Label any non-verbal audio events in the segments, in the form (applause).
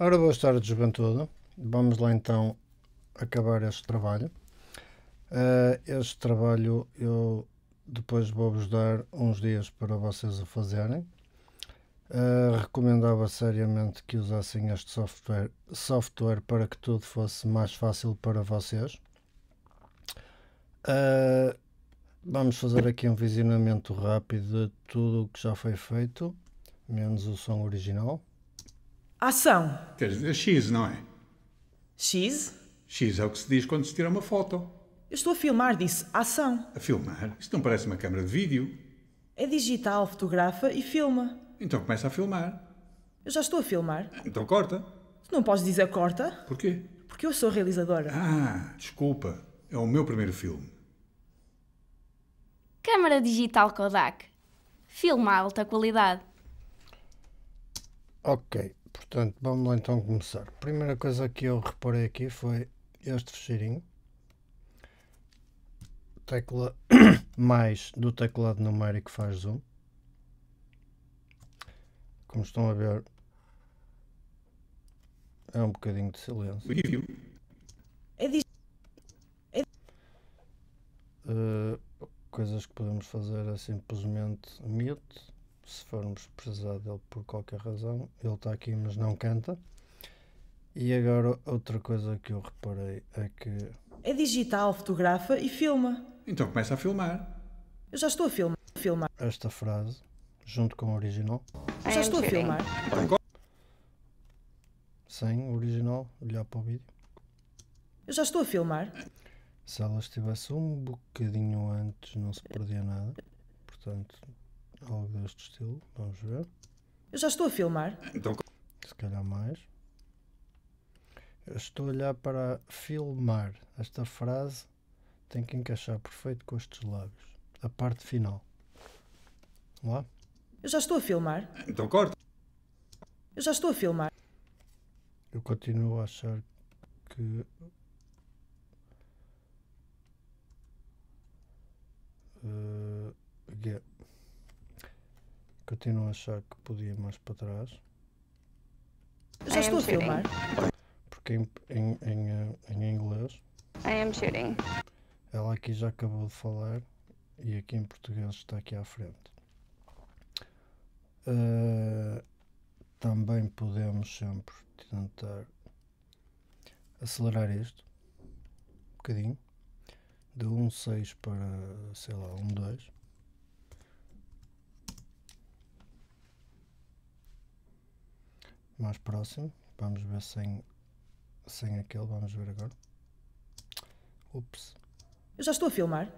Ora, boa história juventude. Vamos lá então acabar este trabalho. Uh, eh, este trabalho eu depois vou-vos dar uns dias para vocês o fazerem. Uh, recomendava seriamente que usassem este software, software para que tudo fosse mais fácil para vocês. Uh, vamos fazer aqui um visionamento rápido de tudo o que já foi feito, menos o som original. Ação. Quer dizer, X, não é? X? X é o que se diz quando se tira uma foto. Eu estou a filmar, disse ação. A filmar? Isto não parece uma câmara de vídeo. É digital, fotografa e filma. Então começa a filmar. Eu já estou a filmar. Então corta. Tu não podes dizer corta? Porquê? Porque eu sou realizadora. Ah, desculpa. É o meu primeiro filme. Câmara digital Kodak. Filma alta qualidade. Ok. Portanto, vamos lá então começar. A primeira coisa que eu reparei aqui foi este fecheirinho. Tecla (coughs) mais do teclado numérico faz zoom. Como estão a ver, é um bocadinho de silêncio. Uh, coisas que podemos fazer é simplesmente mute se formos precisar dele por qualquer razão, ele está aqui, mas não canta. E agora, outra coisa que eu reparei é que. É digital, fotografa e filma. Então começa a filmar. Eu já estou a filmar. filmar. Esta frase, junto com o original. Eu já é estou a filmar. Sem o original, olhar para o vídeo. Eu já estou a filmar. Se ela estivesse um bocadinho antes, não se perdia nada. Portanto, algo deste estilo, vamos ver. Eu já estou a filmar. Então... Se calhar mais. Eu estou a olhar para filmar. Esta frase tem que encaixar perfeito com estes lábios. A parte final. Vamos lá? Eu já estou a filmar. Então corta. Eu já estou a filmar. Eu continuo a achar que Uh, yeah. Continuo a achar que podia ir mais para trás. Já estou a filmar. Porque em, em, em, eh, em inglês. I am shooting. Ela aqui já acabou de falar e aqui em português está aqui à frente. Uh, também podemos sempre tentar acelerar isto um bocadinho de 1.6 um para sei lá 1.2 um mais próximo. Vamos ver sem, sem aquele, vamos ver agora. Ups. Eu já estou a filmar.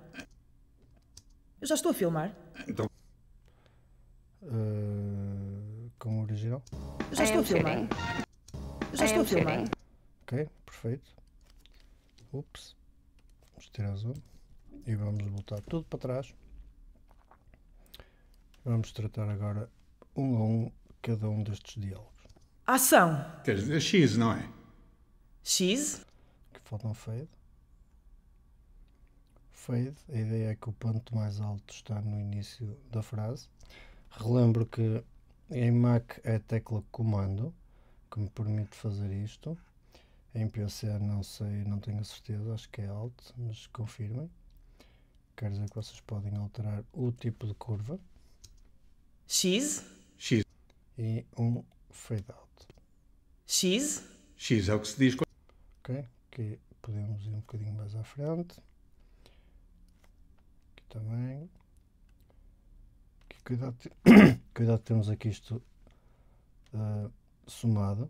Eu já estou a filmar. Então. Uh, com o original. Eu já é estou a filmar. Eu já é estou a filmar. Ok, perfeito. Ups. Vamos tirar zoom. E vamos voltar tudo para trás. Vamos tratar agora um a um cada um destes diálogos. Ação. Quer dizer, X, não é? X? Que foto não fade? Fade, a ideia é que o ponto mais alto está no início da frase. Relembro que em Mac é a tecla comando que me permite fazer isto. Em PC não sei, não tenho a certeza, acho que é Alt, mas confirmem. Quer dizer que vocês podem alterar o tipo de curva. X. X. E um fade out. X. X é o que se diz. Ok, aqui podemos ir um bocadinho mais à frente. Aqui também. cuidado, te... (coughs) cuidado temos aqui isto uh, somado.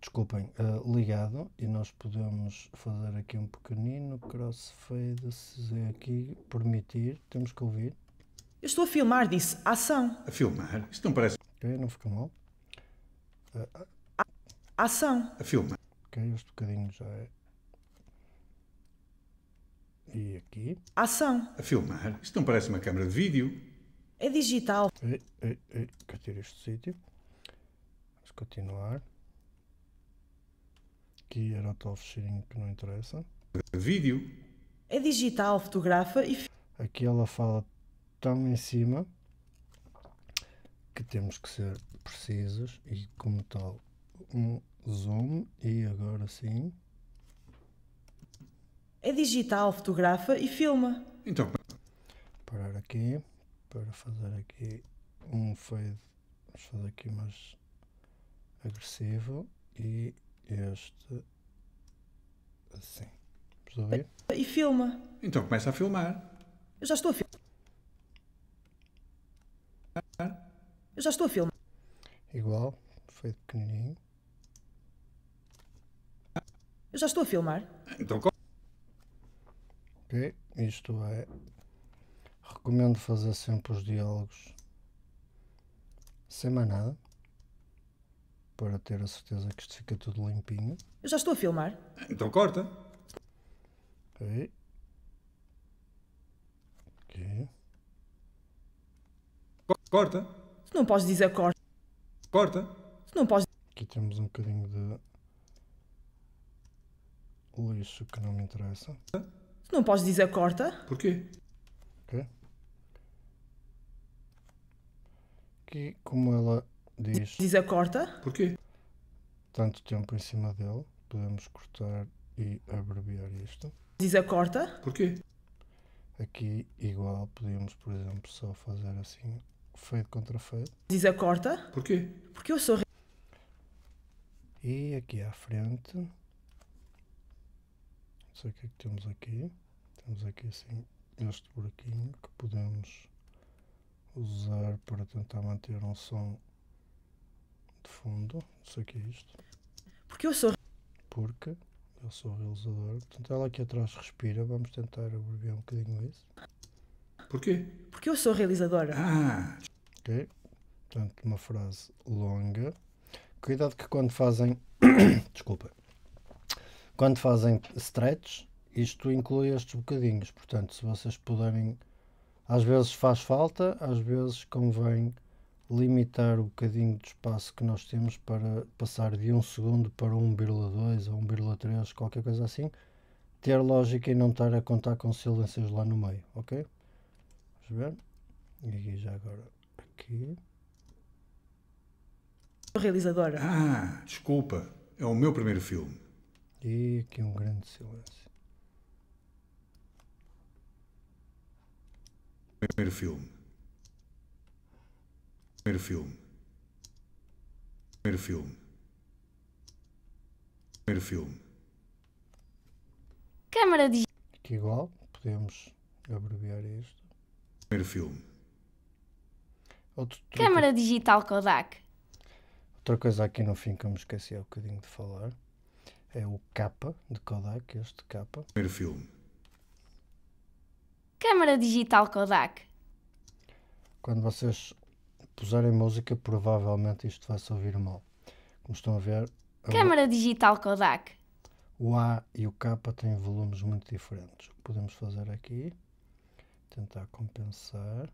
Desculpem, uh, ligado. E nós podemos fazer aqui um pequenino crossfade. Se é aqui permitir, temos que ouvir. Eu estou a filmar, disse ação. A filmar? Isto não parece. Ok, não fica mal. Uh, ação. A filme. Ok, este bocadinho já é. E aqui. Ação. A filmar. Isto não parece uma câmara de vídeo. É digital. Ei, ei, ei, Quero tirar este sítio. Vamos continuar. Aqui era o tal fecheirinho que não interessa. Vídeo. É digital, fotografa e. Aqui ela fala tão em cima que temos que ser precisos e, como tal, um zoom e agora sim. É digital, fotografa e filma. Então. Parar aqui para fazer aqui um fade. Vamos fazer aqui mais agressivo e este assim. Vamos ouvir? E filma. Então começa a filmar. Eu já estou a filmar. Ah. Eu já estou a filmar. Igual, foi pequenininho. Eu já estou a filmar. Então, ok, isto é. Recomendo fazer sempre os diálogos sem mais nada para ter a certeza que isto fica tudo limpinho. Eu já estou a filmar. Então corta. Ok. Ok. Corta. Tu não podes dizer corta. Corta. Tu não podes. Aqui temos um bocadinho de lixo é que não me interessa. Não podes dizer corta? Porquê? Okay. Aqui, como ela diz. Diz a corta? Porquê? Tanto tempo em cima dele, podemos cortar e abreviar isto. Diz a corta? Porquê? Aqui, igual, podíamos, por exemplo, só fazer assim, feito contra feito. Diz a corta? Porquê? Porque eu sou. E aqui à frente, não sei o que é que temos aqui. Temos aqui assim este buraquinho que podemos usar para tentar manter um som de fundo. Não sei o que é isto. Porque eu sou. Porque eu sou realizador. Portanto, ela aqui atrás respira. Vamos tentar abreviar um bocadinho isso. Porquê? Porque eu sou realizadora. Ah! Ok. Portanto, uma frase longa. Cuidado que quando fazem. (coughs) Desculpa. Quando fazem stretch, isto inclui estes bocadinhos. Portanto, se vocês puderem, às vezes faz falta, às vezes convém limitar o bocadinho de espaço que nós temos para passar de 1 um segundo para 1,2 ou 1,3, qualquer coisa assim, ter lógica e não estar a contar com silêncios lá no meio, ok? Vamos ver. E aqui já agora, aqui. Realizadora. Ah, desculpa, é o meu primeiro filme. E aqui um grande silêncio. Primeiro filme. Primeiro filme. Primeiro filme. Primeiro filme. Câmara de. Aqui igual, podemos abreviar isto. Primeiro filme. Outro Câmara digital Kodak. Outra coisa aqui no fim que eu me esqueci há um bocadinho de falar é o Capa, de Kodak, este Capa. Primeiro filme. Câmara digital Kodak. Quando vocês puserem música, provavelmente isto vai se ouvir mal. Como estão a ver... Câmara digital Kodak. O A e o K têm volumes muito diferentes. O que podemos fazer aqui? Tentar compensar.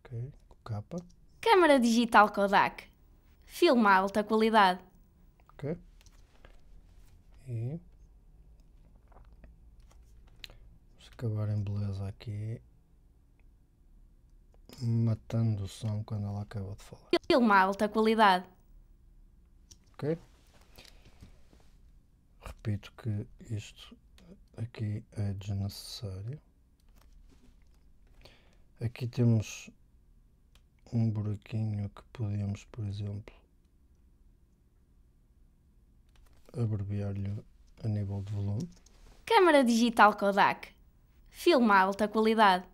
Ok, o K. Câmara digital Kodak. Filma alta qualidade. Ok. E vamos acabar em beleza aqui, matando o som quando ela acaba de falar. Filma alta qualidade. Ok? Repito que isto aqui é desnecessário. Aqui temos um buraquinho que podemos, por exemplo, abreviar-lhe a nível de volume. Câmara digital Kodak. Filma alta qualidade.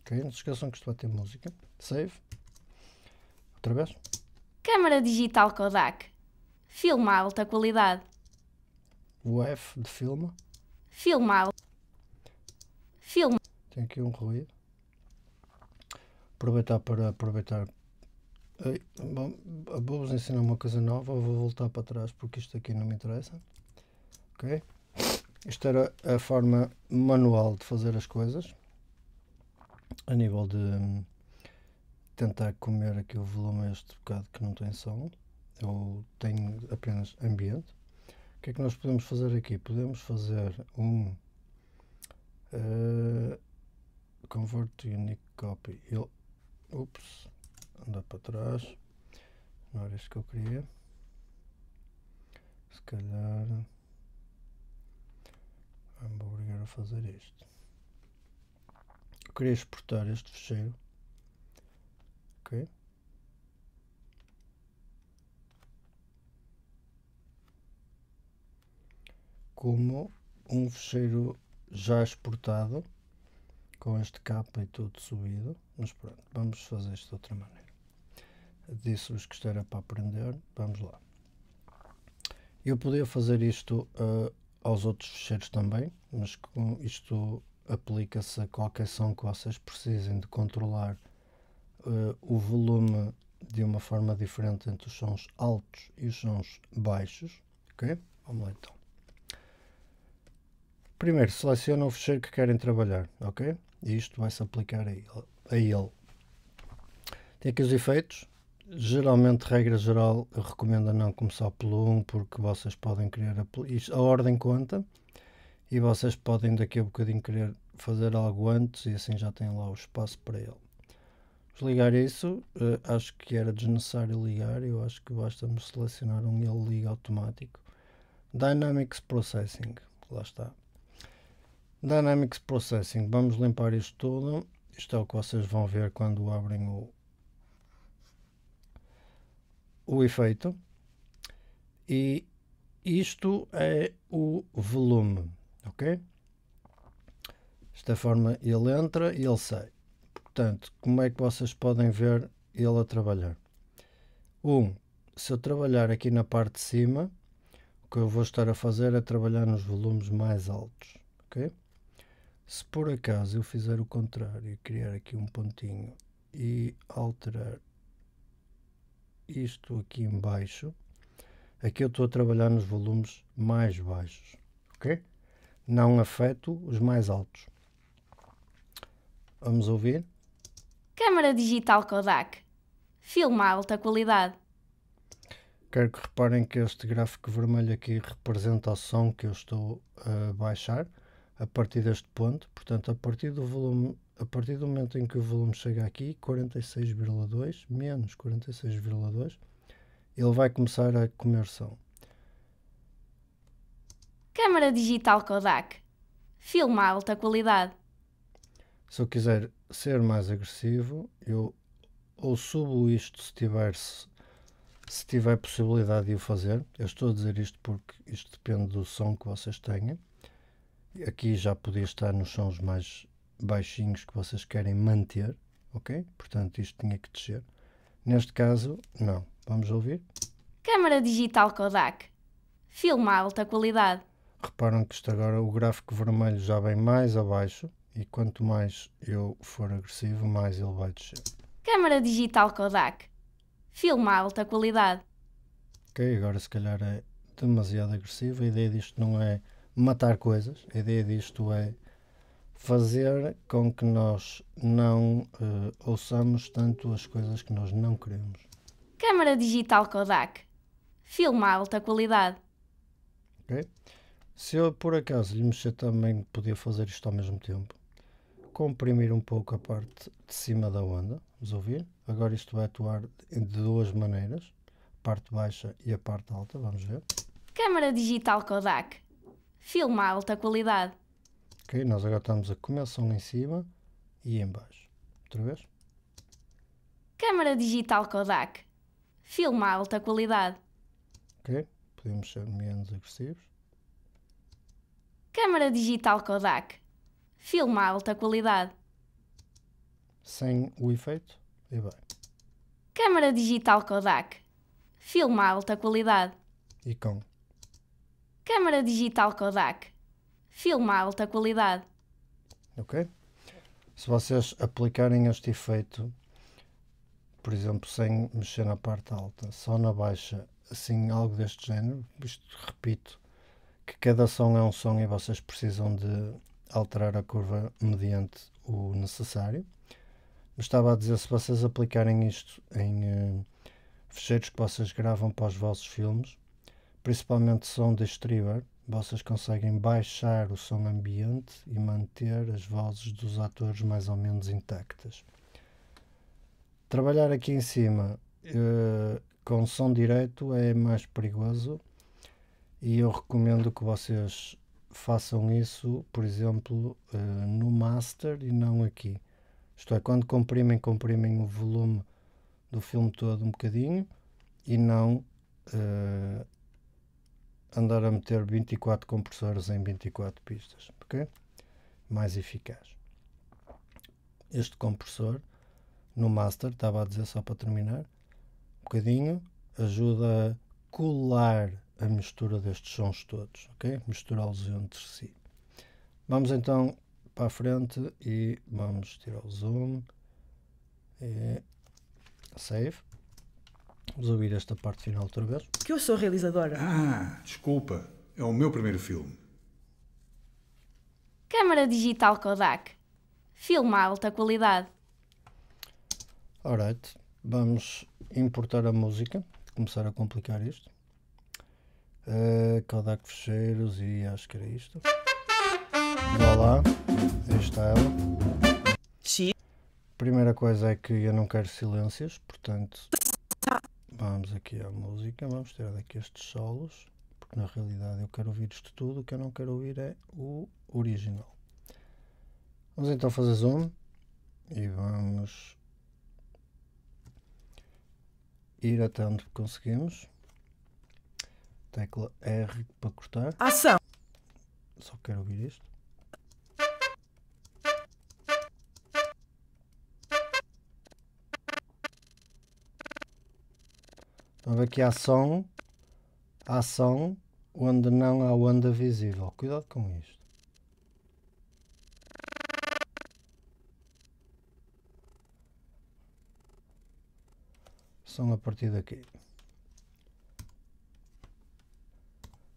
Ok, não se esqueçam que isto vai ter música. Save. Outra vez. Câmara digital Kodak. Filma alta qualidade. O F de filma. Filma. Filma. Tem aqui um ruído. Aproveitar para aproveitar Bom, vou-vos ensinar uma coisa nova, vou voltar para trás porque isto aqui não me interessa. Ok? Isto era a forma manual de fazer as coisas, a nível de hum, tentar comer aqui o volume este bocado que não tem som, eu tenho apenas ambiente. O que é que nós podemos fazer aqui? Podemos fazer um uh, Convert Unique Copy. Ele, ups, andar para trás. Não era isto que eu queria. Se calhar vou obrigar a fazer isto. Eu queria exportar este fecheiro. Ok. Como um fecheiro já exportado com este capa e tudo subido, mas pronto, vamos fazer isto de outra maneira disse-vos que isto era para aprender, vamos lá. Eu podia fazer isto uh, aos outros fecheiros também, mas com isto aplica-se a qualquer som que vocês precisem de controlar uh, o volume de uma forma diferente entre os sons altos e os sons baixos, ok? Vamos lá então. Primeiro, selecionam o fecheiro que querem trabalhar, ok? E isto vai-se aplicar a ele. A ele. Tem aqui os efeitos, Geralmente, regra geral, eu recomendo não começar pelo 1 porque vocês podem querer. A, a ordem conta e vocês podem daqui a um bocadinho querer fazer algo antes e assim já têm lá o espaço para ele. Desligar isso, uh, acho que era desnecessário ligar, eu acho que basta-me selecionar um e ele liga automático. Dynamics Processing, lá está. Dynamics Processing, vamos limpar isto tudo. Isto é o que vocês vão ver quando abrem o, o efeito e isto é o volume, ok? Desta forma ele entra e ele sai. Portanto, como é que vocês podem ver ele a trabalhar? Um, se eu trabalhar aqui na parte de cima, o que eu vou estar a fazer é trabalhar nos volumes mais altos, ok? Se por acaso eu fizer o contrário, criar aqui um pontinho e alterar isto aqui embaixo. Aqui eu estou a trabalhar nos volumes mais baixos, ok? Não afeto os mais altos. Vamos ouvir? Câmara digital Kodak. Filma alta qualidade. Quero que reparem que este gráfico vermelho aqui representa o som que eu estou a baixar a partir deste ponto. Portanto, a partir do volume a partir do momento em que o volume chega aqui, 46,2 menos 46,2, ele vai começar a comer som. Câmara digital Kodak. Filma alta qualidade. Se eu quiser ser mais agressivo, eu ou subo isto se tiver, se, se tiver possibilidade de o fazer. Eu estou a dizer isto porque isto depende do som que vocês tenham. Aqui já podia estar nos sons mais baixinhos que vocês querem manter, ok? Portanto, isto tinha que descer. Neste caso, não. Vamos ouvir? Câmara digital Kodak. Filma alta qualidade. Reparam que isto agora, o gráfico vermelho já vem mais abaixo e quanto mais eu for agressivo, mais ele vai descer. Câmara digital Kodak. Filma alta qualidade. Ok, agora se calhar é demasiado agressivo. A ideia disto não é matar coisas, a ideia disto é fazer com que nós não uh, ouçamos tanto as coisas que nós não queremos. Câmara digital Kodak. Filma a alta qualidade. Ok. Se eu por acaso lhe mexer também, podia fazer isto ao mesmo tempo. Comprimir um pouco a parte de cima da onda, vamos ouvir? Agora isto vai atuar de duas maneiras, parte baixa e a parte alta, vamos ver. Câmara digital Kodak. Filma a alta qualidade ok? Nós agora estamos a começar lá em cima e em baixo. Outra vez. Câmara digital Kodak. Filma alta qualidade. Ok, podemos ser menos agressivos. Câmara digital Kodak. Filma alta qualidade. Sem o efeito, e bem. Câmara digital Kodak. Filma alta qualidade. E com. Câmara digital Kodak filme à alta qualidade. Ok. Se vocês aplicarem este efeito, por exemplo, sem mexer na parte alta, só na baixa, assim, algo deste género, isto repito, que cada som é um som e vocês precisam de alterar a curva mediante o necessário. estava a dizer, se vocês aplicarem isto em uh, fecheiros que vocês gravam para os vossos filmes, principalmente som de streamer, vocês conseguem baixar o som ambiente e manter as vozes dos atores mais ou menos intactas. Trabalhar aqui em cima uh, com som direto é mais perigoso e eu recomendo que vocês façam isso, por exemplo, uh, no master e não aqui. Isto é, quando comprimem, comprimem o volume do filme todo um bocadinho e não uh, andar a meter 24 compressores em 24 pistas, ok? Mais eficaz. Este compressor no master, estava a dizer só para terminar, um bocadinho, ajuda a colar a mistura destes sons todos, ok? Misturá-los entre si. Vamos então para a frente e vamos tirar o zoom. E é save. Vamos ouvir esta parte final outra vez. Que eu sou realizadora. Ah, desculpa. É o meu primeiro filme. Câmara digital Kodak. Filme alta qualidade. Alright. Vamos importar a música. Começar a complicar isto. Uh, Kodak fecheiros e acho que era isto. Olá. está ela. Sim. Primeira coisa é que eu não quero silêncios, portanto. Vamos aqui à música, vamos tirar daqui estes solos, porque na realidade eu quero ouvir isto tudo, o que eu não quero ouvir é o original. Vamos então fazer zoom e vamos ir até onde conseguimos. Tecla R para cortar. Ação! Só quero ouvir isto. Então aqui ação, ação, onde não há é onda visível. Cuidado com isto. São a partir daqui.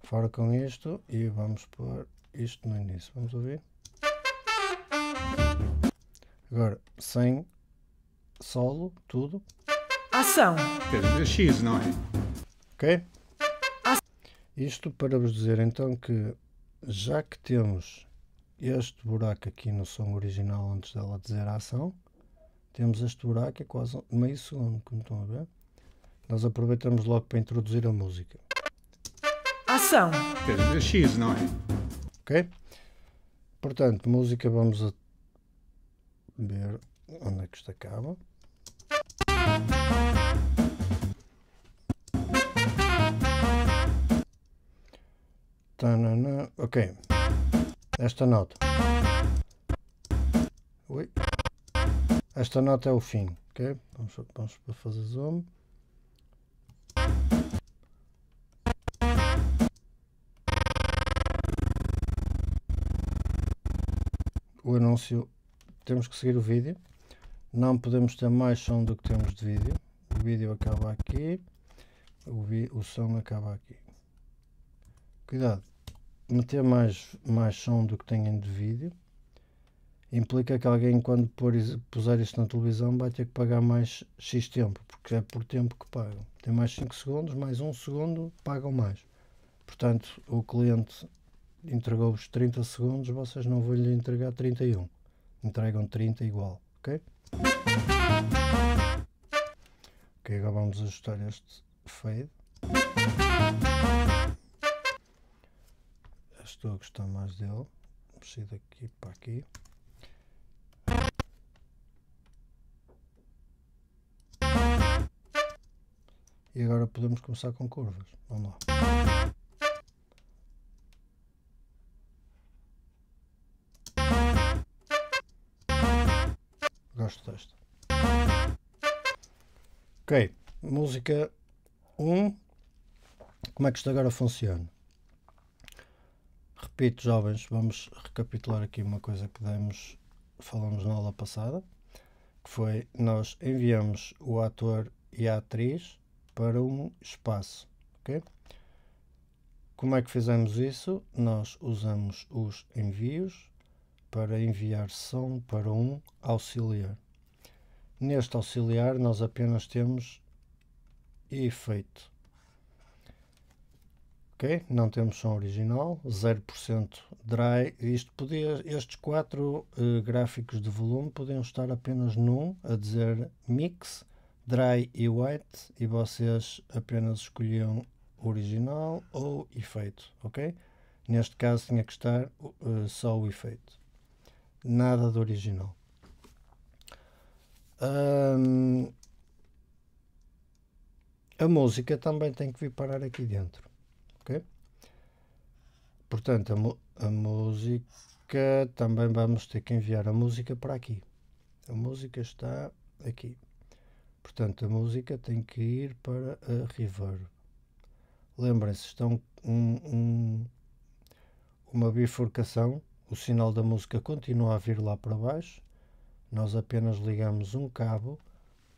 Fora com isto e vamos pôr isto no início. Vamos ouvir? Agora, sem solo, tudo. Ação. X, não é? Ok? Isto para vos dizer então que já que temos este buraco aqui no som original antes dela dizer a ação, temos este buraco é quase meio segundo, como estão a ver. Nós aproveitamos logo para introduzir a música. Ação! É X, não é? Ok? Portanto, música vamos a ver onde é que isto acaba. Tanana, ok. Esta nota. Ui. Esta nota é o fim, ok? Vamos, vamos para fazer zoom. O anúncio, temos que seguir o vídeo. Não podemos ter mais som do que temos de vídeo. O vídeo acaba aqui, o, vi, o som acaba aqui. Cuidado, meter mais, mais som do que tenho de vídeo implica que alguém, quando pôr, puser isto na televisão, vai ter que pagar mais X tempo, porque é por tempo que pagam. Tem mais 5 segundos, mais 1 um segundo, pagam mais. Portanto, o cliente entregou-vos 30 segundos, vocês não vão lhe entregar 31. Entregam 30 igual, ok? Ok, agora vamos ajustar este fade estou a gostar mais dele. Mexi daqui para aqui. E agora podemos começar com curvas. Vamos lá. Gosto desta. Ok, música 1. Um. Como é que isto agora funciona? repito, jovens, vamos recapitular aqui uma coisa que demos, falamos na aula passada, que foi nós enviamos o ator e a atriz para um espaço, ok? Como é que fizemos isso? Nós usamos os envios para enviar som para um auxiliar. Neste auxiliar nós apenas temos efeito ok? Não temos som original, 0% dry. Isto podia, estes quatro uh, gráficos de volume podiam estar apenas num, a dizer mix, dry e white, e vocês apenas escolhiam original ou efeito, ok? Neste caso tinha que estar uh, só o efeito, nada de original. Um, a música também tem que vir parar aqui dentro. Portanto, a, a, música também vamos ter que enviar a música para aqui. A música está aqui. Portanto, a música tem que ir para a reverb. Lembrem-se, estão um, um, uma bifurcação. O sinal da música continua a vir lá para baixo. Nós apenas ligamos um cabo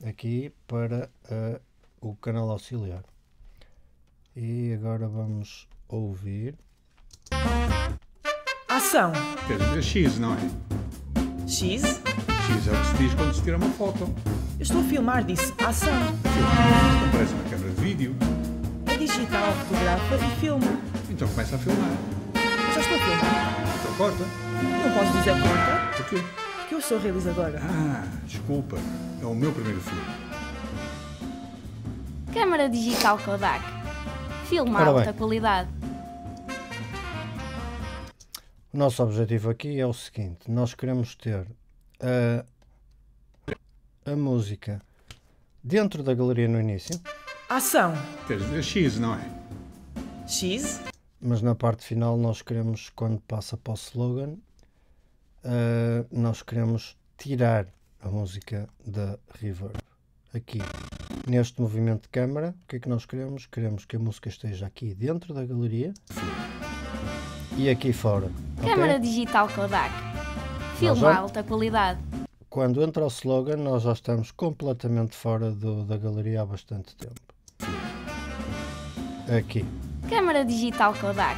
aqui para eh, o canal auxiliar. E agora vamos ouvir. Ação! Quer dizer, X, não é? X? X é o que se diz quando se tira uma foto. Eu estou a filmar, disse ação. Filma. Não parece uma câmera de vídeo. É digital, fotografa e filma. Então começa a filmar. Já estou a filmar. Então corta. Não posso dizer corta. Por quê? Porque eu sou realizadora. Ah, desculpa. É o meu primeiro filme. Câmara digital Kodak Filme a alta qualidade. O nosso objetivo aqui é o seguinte: nós queremos ter a, ah, a música dentro da galeria no início. Ação! Quer dizer, X, não é? X? Mas na parte final nós queremos, quando passa para o slogan, uh, nós queremos tirar a música da reverb. Aqui neste movimento de câmara, o que é que nós queremos? Queremos que a música esteja aqui dentro da galeria e aqui fora. Câmara okay? digital Kodak. Filma alta qualidade. Quando entra o slogan, nós já estamos completamente fora do, da galeria há bastante tempo. Aqui. Câmara digital Kodak.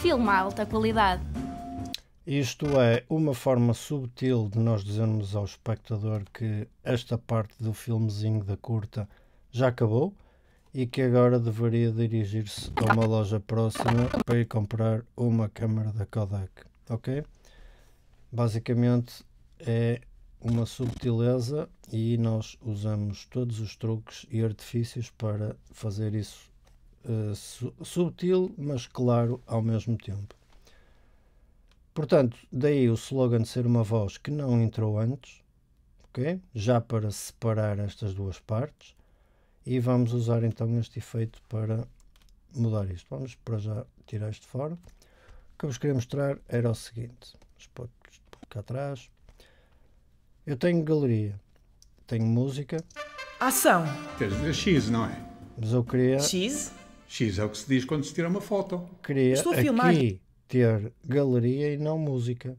Filma alta qualidade. Isto é uma forma subtil de nós dizermos ao espectador que esta parte do filmezinho da curta já acabou e que agora deveria dirigir-se a uma loja próxima para ir comprar uma câmera da Kodak, ok? Basicamente é uma subtileza e nós usamos todos os truques e artifícios para fazer isso uh, su subtil, mas claro ao mesmo tempo. Portanto, daí o slogan de ser uma voz que não entrou antes, ok? Já para separar estas duas partes. E vamos usar então este efeito para mudar isto. Vamos para já tirar isto fora. O que eu vos queria mostrar era o seguinte. Vamos cá atrás. Eu tenho galeria. Tenho música. Ação! Queres dizer X, não é? Mas eu queria... X? X é o que se diz quando se tira uma foto. Queria Estou a filmar. aqui ter galeria e não música.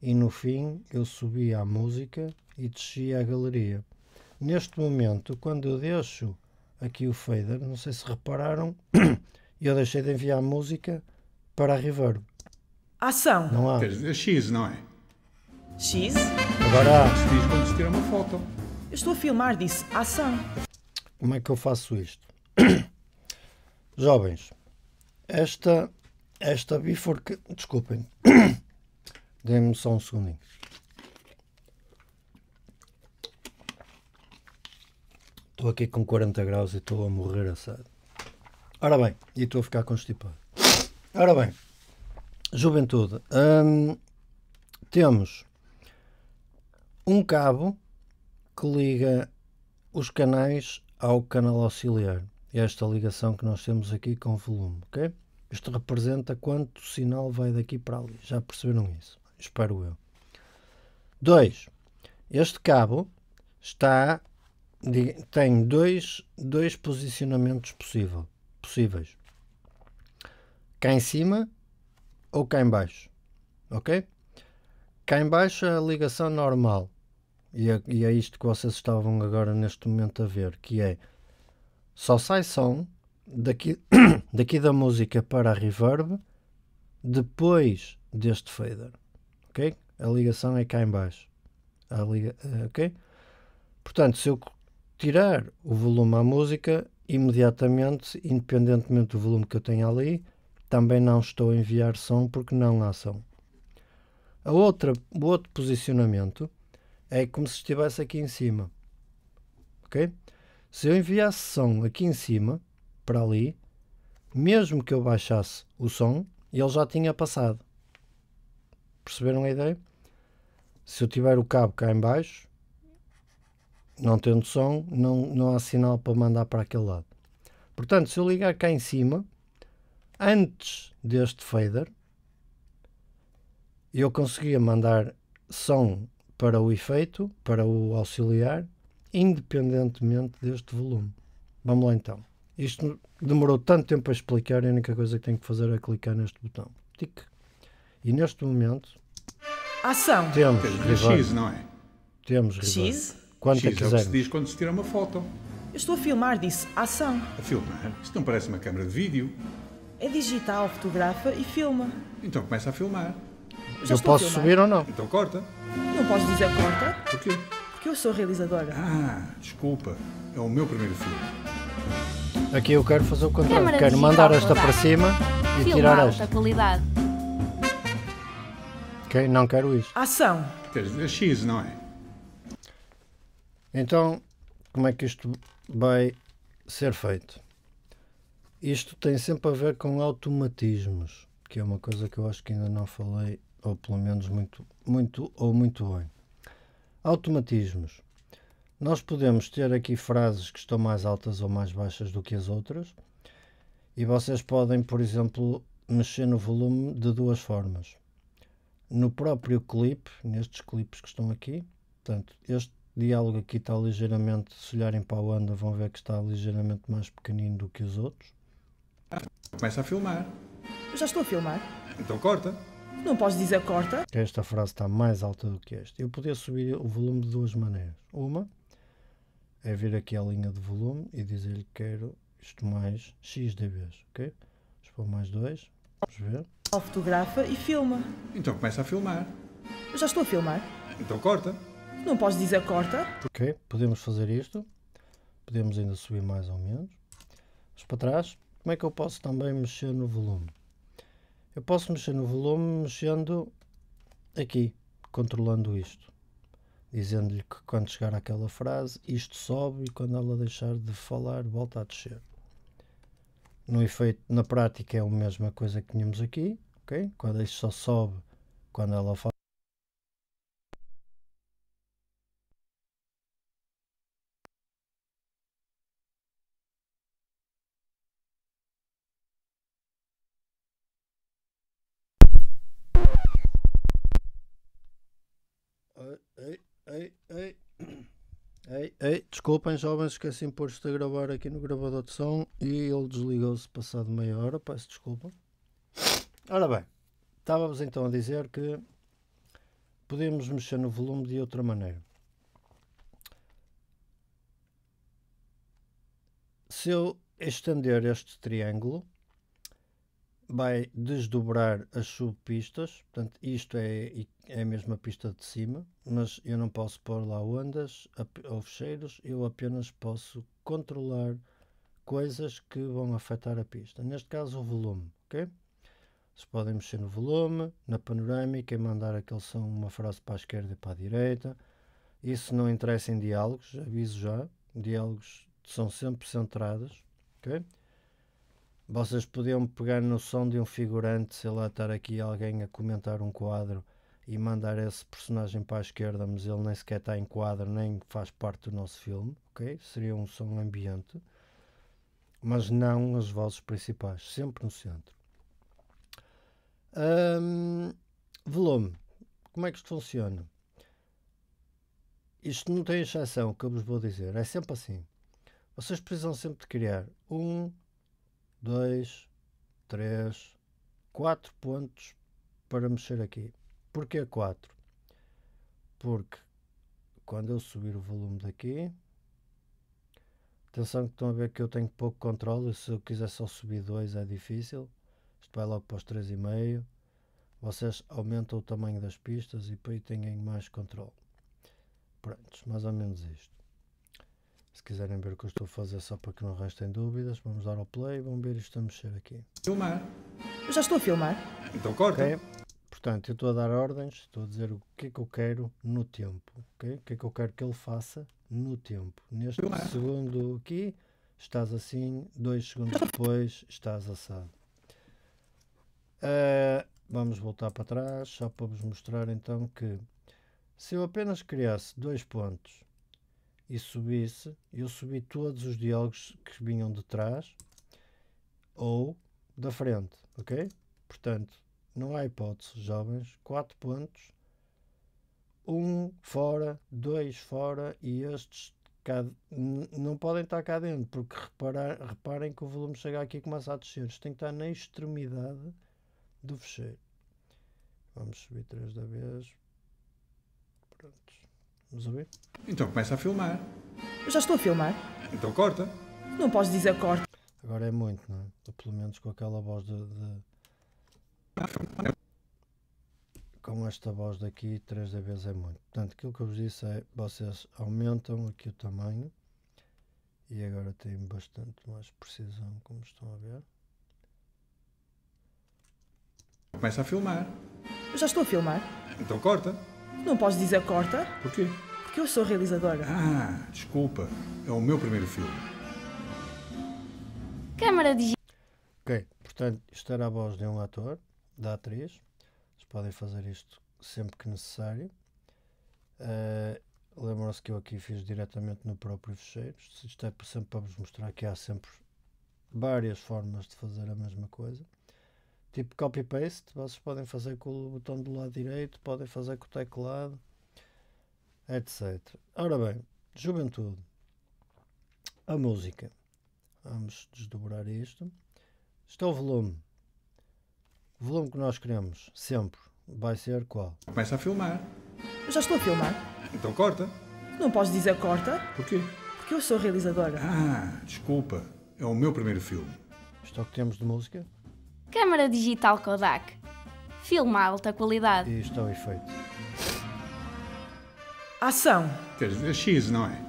E no fim eu subi à música e desci à galeria. Neste momento, quando eu deixo aqui o fader, não sei se repararam, (coughs) eu deixei de enviar música para a Ribeiro. Ação! Não há. É X, não é? X? Agora há. Se diz quando se tira uma foto. Eu estou a filmar, disse ação. Como é que eu faço isto? (coughs) Jovens, esta esta bifurca. Desculpem. (coughs) deem me só um segundinho. Estou aqui com 40 graus e estou a morrer assado. Ora bem, e estou a ficar constipado. Ora bem, juventude. Hum, temos um cabo que liga os canais ao canal auxiliar. Esta ligação que nós temos aqui com volume, ok? Isto representa quanto sinal vai daqui para ali. Já perceberam isso? Espero eu. 2. Este cabo está tem dois, dois posicionamentos possível, possíveis. Cá em cima ou cá em baixo. Ok? Cá em baixo é a ligação normal. E é, e é isto que vocês estavam agora neste momento a ver, que é só sai som daqui, (coughs) daqui da música para a reverb, depois deste fader, ok? A ligação é cá em baixo, a liga, eh, ok? Portanto, se eu tirar o volume à música, imediatamente, independentemente do volume que eu tenho ali, também não estou a enviar som porque não há som. A outra, o outro posicionamento é como se estivesse aqui em cima, ok? Se eu enviasse som aqui em cima, para ali, mesmo que eu baixasse o som, ele já tinha passado. Perceberam a ideia? Se eu tiver o cabo cá em baixo, não tendo som, não, não há sinal para mandar para aquele lado. Portanto, se eu ligar cá em cima, antes deste fader, eu conseguia mandar som para o efeito, para o auxiliar, independentemente deste volume. Vamos lá então. Isto demorou tanto tempo a explicar e a única coisa que tenho que fazer é clicar neste botão. Tic. E neste momento. Ação! Temos rivais. X, não é? Temos rivais. X? Quanto é X é o que se diz quando se tira uma foto. Eu estou a filmar, disse ação. A filmar? É? Isto não parece uma câmara de vídeo. É digital, fotografa e filma. Então começa a filmar. Já eu posso subir ou não? Então corta. Não posso dizer corta. Porquê? Porque eu sou realizadora. Ah, desculpa. É o meu primeiro filme. Aqui eu quero fazer o contrário. Quero mandar esta para cima e Filma tirar alta a qualidade. Ok, não quero isto. Ação. Queres ver X, não é? Então, como é que isto vai ser feito? Isto tem sempre a ver com automatismos, que é uma coisa que eu acho que ainda não falei, ou pelo menos muito, muito ou muito bem. Automatismos nós podemos ter aqui frases que estão mais altas ou mais baixas do que as outras, e vocês podem, por exemplo, mexer no volume de duas formas. No próprio clipe, nestes clipes que estão aqui, portanto, este diálogo aqui está ligeiramente, se olharem para o anda vão ver que está ligeiramente mais pequenino do que os outros. Começa a filmar. já estou a filmar. Então corta. Não posso dizer corta. Esta frase está mais alta do que esta. Eu podia subir o volume de duas maneiras. Uma, é vir aqui à linha de volume e dizer-lhe que quero isto mais X dBs, ok? Vamos pôr mais dois. vamos ver. Ou fotografa e filma. Então começa a filmar. Eu já estou a filmar. Então corta. Não posso dizer corta. Ok, podemos fazer isto. Podemos ainda subir mais ou menos. Mas para trás, como é que eu posso também mexer no volume? Eu posso mexer no volume mexendo aqui, controlando isto dizendo-lhe que quando chegar àquela frase, isto sobe e quando ela deixar de falar, volta a descer. No efeito, na prática é a mesma coisa que tínhamos aqui, ok? Quando isto só sobe quando ela fala. Ei, desculpem, jovens, esqueci-me pôr-se a gravar aqui no gravador de som e ele desligou-se passado meia hora. Peço desculpa. Ora bem, estávamos então a dizer que podemos mexer no volume de outra maneira. Se eu estender este triângulo, vai desdobrar as subpistas, portanto, isto é, é a mesma pista de cima, mas eu não posso pôr lá ondas ou fecheiros, eu apenas posso controlar coisas que vão afetar a pista, neste caso o volume, ok? Vocês podem mexer no volume, na panorâmica e mandar aquele som, uma frase para a esquerda e para a direita. Isso não interessa em diálogos, aviso já. Diálogos são sempre centrados, ok? Vocês podiam pegar no som de um figurante, sei lá, estar aqui alguém a comentar um quadro e mandar esse personagem para a esquerda, mas ele nem sequer está em quadro, nem faz parte do nosso filme, ok? Seria um som ambiente, mas não as vozes principais, sempre no centro. Um, volume. Como é que isto funciona? Isto não tem exceção, que eu vos vou dizer. É sempre assim. Vocês precisam sempre de criar um 2, 3, 4 pontos para mexer aqui. Porquê 4? Porque quando eu subir o volume daqui, atenção que estão a ver que eu tenho pouco controle, se eu quiser só subir 2 é difícil, isto vai logo para os 3,5, vocês aumentam o tamanho das pistas e depois têm mais controle. Prontos, mais ou menos isto quiserem ver o que eu estou a fazer, só para que não restem dúvidas, vamos dar ao play, vamos ver isto a mexer aqui. Filmar. Eu já estou a filmar. Então corta. Okay. Portanto, eu estou a dar ordens, estou a dizer o que é que eu quero no tempo, O que é que eu quero que ele faça no tempo. Neste Filmar. segundo aqui, estás assim, dois segundos depois, estás assado. Uh, vamos voltar para trás, só para vos mostrar então que se eu apenas criasse dois pontos e subisse, eu subi todos os diálogos que vinham de trás ou da frente, ok? Portanto, não há hipótese, jovens. 4 pontos, 1 um fora, 2 fora e estes cá, não podem estar cá dentro, porque reparar, reparem que o volume chega aqui e começa a descer. Isto tem que estar na extremidade do fecheiro. Vamos subir 3 da vez. Prontos. Vamos ouvir? Então começa a filmar. Eu já estou a filmar. Então corta. Não posso dizer corta. Agora é muito, não é? pelo menos com aquela voz de, de... Com esta voz daqui, 3 vezes é muito. Portanto, aquilo que eu vos disse é, vocês aumentam aqui o tamanho. E agora tem bastante mais precisão, como estão a ver. Começa a filmar. Eu já estou a filmar. Então corta. Não podes dizer corta? Porquê? Porque eu sou realizadora. Ah, desculpa. É o meu primeiro filme. Câmara de... Ok, portanto, isto era a voz de um ator, da atriz. Vocês podem fazer isto sempre que necessário. Uh, Lembram-se que eu aqui fiz diretamente no próprio fecheiro. Isto é sempre para vos mostrar que há sempre várias formas de fazer a mesma coisa tipo copy-paste, vocês podem fazer com o botão do lado direito, podem fazer com o teclado, etc. Ora bem, juventude, a música. Vamos desdobrar isto. Isto é o volume. O volume que nós queremos, sempre, vai ser qual? Começa a filmar. já estou a filmar. Então corta. Não podes dizer corta. Porquê? Porque eu sou realizadora. Ah, desculpa. É o meu primeiro filme. Isto é o que temos de música? Câmara digital Kodak. Filma alta qualidade. Isto é o efeito. Ação. Quer dizer X, não é?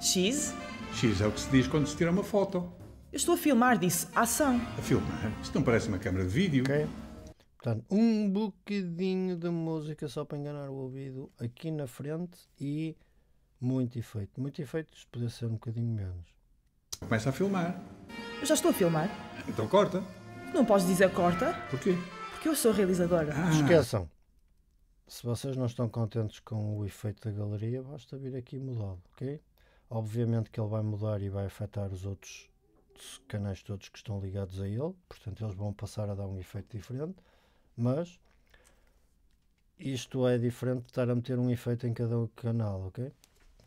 X? X é o que se diz quando se tira uma foto. Eu estou a filmar, disse ação. A filmar? Isto não parece uma câmara de vídeo. Ok. Portanto, um bocadinho de música só para enganar o ouvido aqui na frente e muito efeito. Muito efeito, se poder ser um bocadinho menos. Começa a filmar. Eu já estou a filmar. Então corta. Não posso dizer corta, Porquê? porque eu sou realizadora. Ah. Esqueçam. Se vocês não estão contentes com o efeito da galeria, basta vir aqui mudá-lo, ok? Obviamente que ele vai mudar e vai afetar os outros canais todos que estão ligados a ele, portanto eles vão passar a dar um efeito diferente, mas isto é diferente de estar a meter um efeito em cada canal, ok?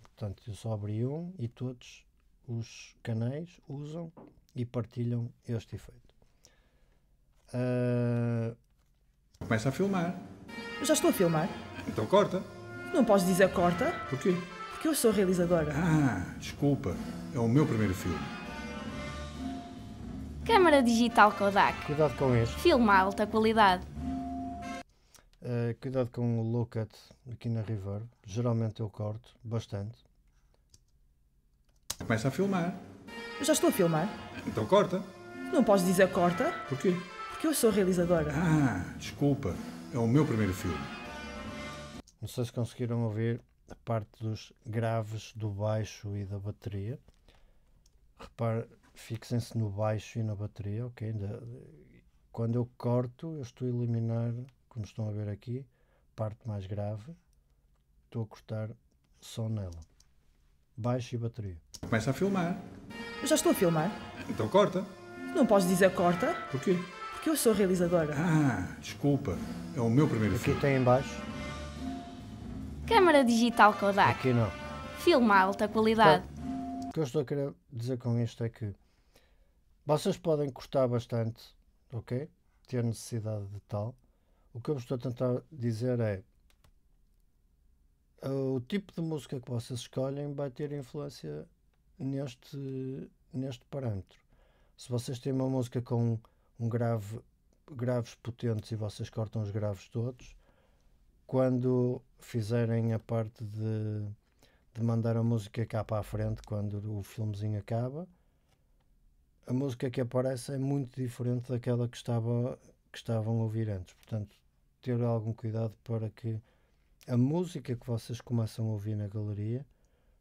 Portanto, eu só abri um e todos os canais usam e partilham este efeito. Uh... Começa a filmar. Eu já estou a filmar. Então corta. Não posso dizer corta. Porquê? Porque eu sou realizadora. Ah, desculpa. É o meu primeiro filme. Câmara digital Kodak. Cuidado com este. Filma alta qualidade. Uh, cuidado com o low cut aqui na reverb. Geralmente eu corto bastante. Começa a filmar. Eu já estou a filmar. Então corta. Não posso dizer corta. Porquê? que eu sou realizadora. Ah, desculpa. É o meu primeiro filme. Não sei se conseguiram ouvir a parte dos graves do baixo e da bateria. Repare, fixem-se no baixo e na bateria, ok? quando eu corto, eu estou a eliminar, como estão a ver aqui, parte mais grave. Estou a cortar só nela. Baixo e bateria. Começa a filmar. Eu já estou a filmar. Então corta. Não podes dizer corta. Porquê? Que eu sou realizadora. Ah, desculpa. É o meu primeiro Aqui filme. tem embaixo Câmara digital Kodak. Aqui não. Filme alta qualidade. Então, o que eu estou a querer dizer com isto é que vocês podem cortar bastante, ok? Ter necessidade de tal. O que eu estou a tentar dizer é eh, o tipo de música que vocês escolhem vai ter influência neste, neste parâmetro. Se vocês têm uma música com um grave, graves potentes e vocês cortam os graves todos. Quando fizerem a parte de, de mandar a música cá para a frente, quando o filmezinho acaba, a música que aparece é muito diferente daquela que, estava, que estavam a ouvir antes. Portanto, ter algum cuidado para que a música que vocês começam a ouvir na galeria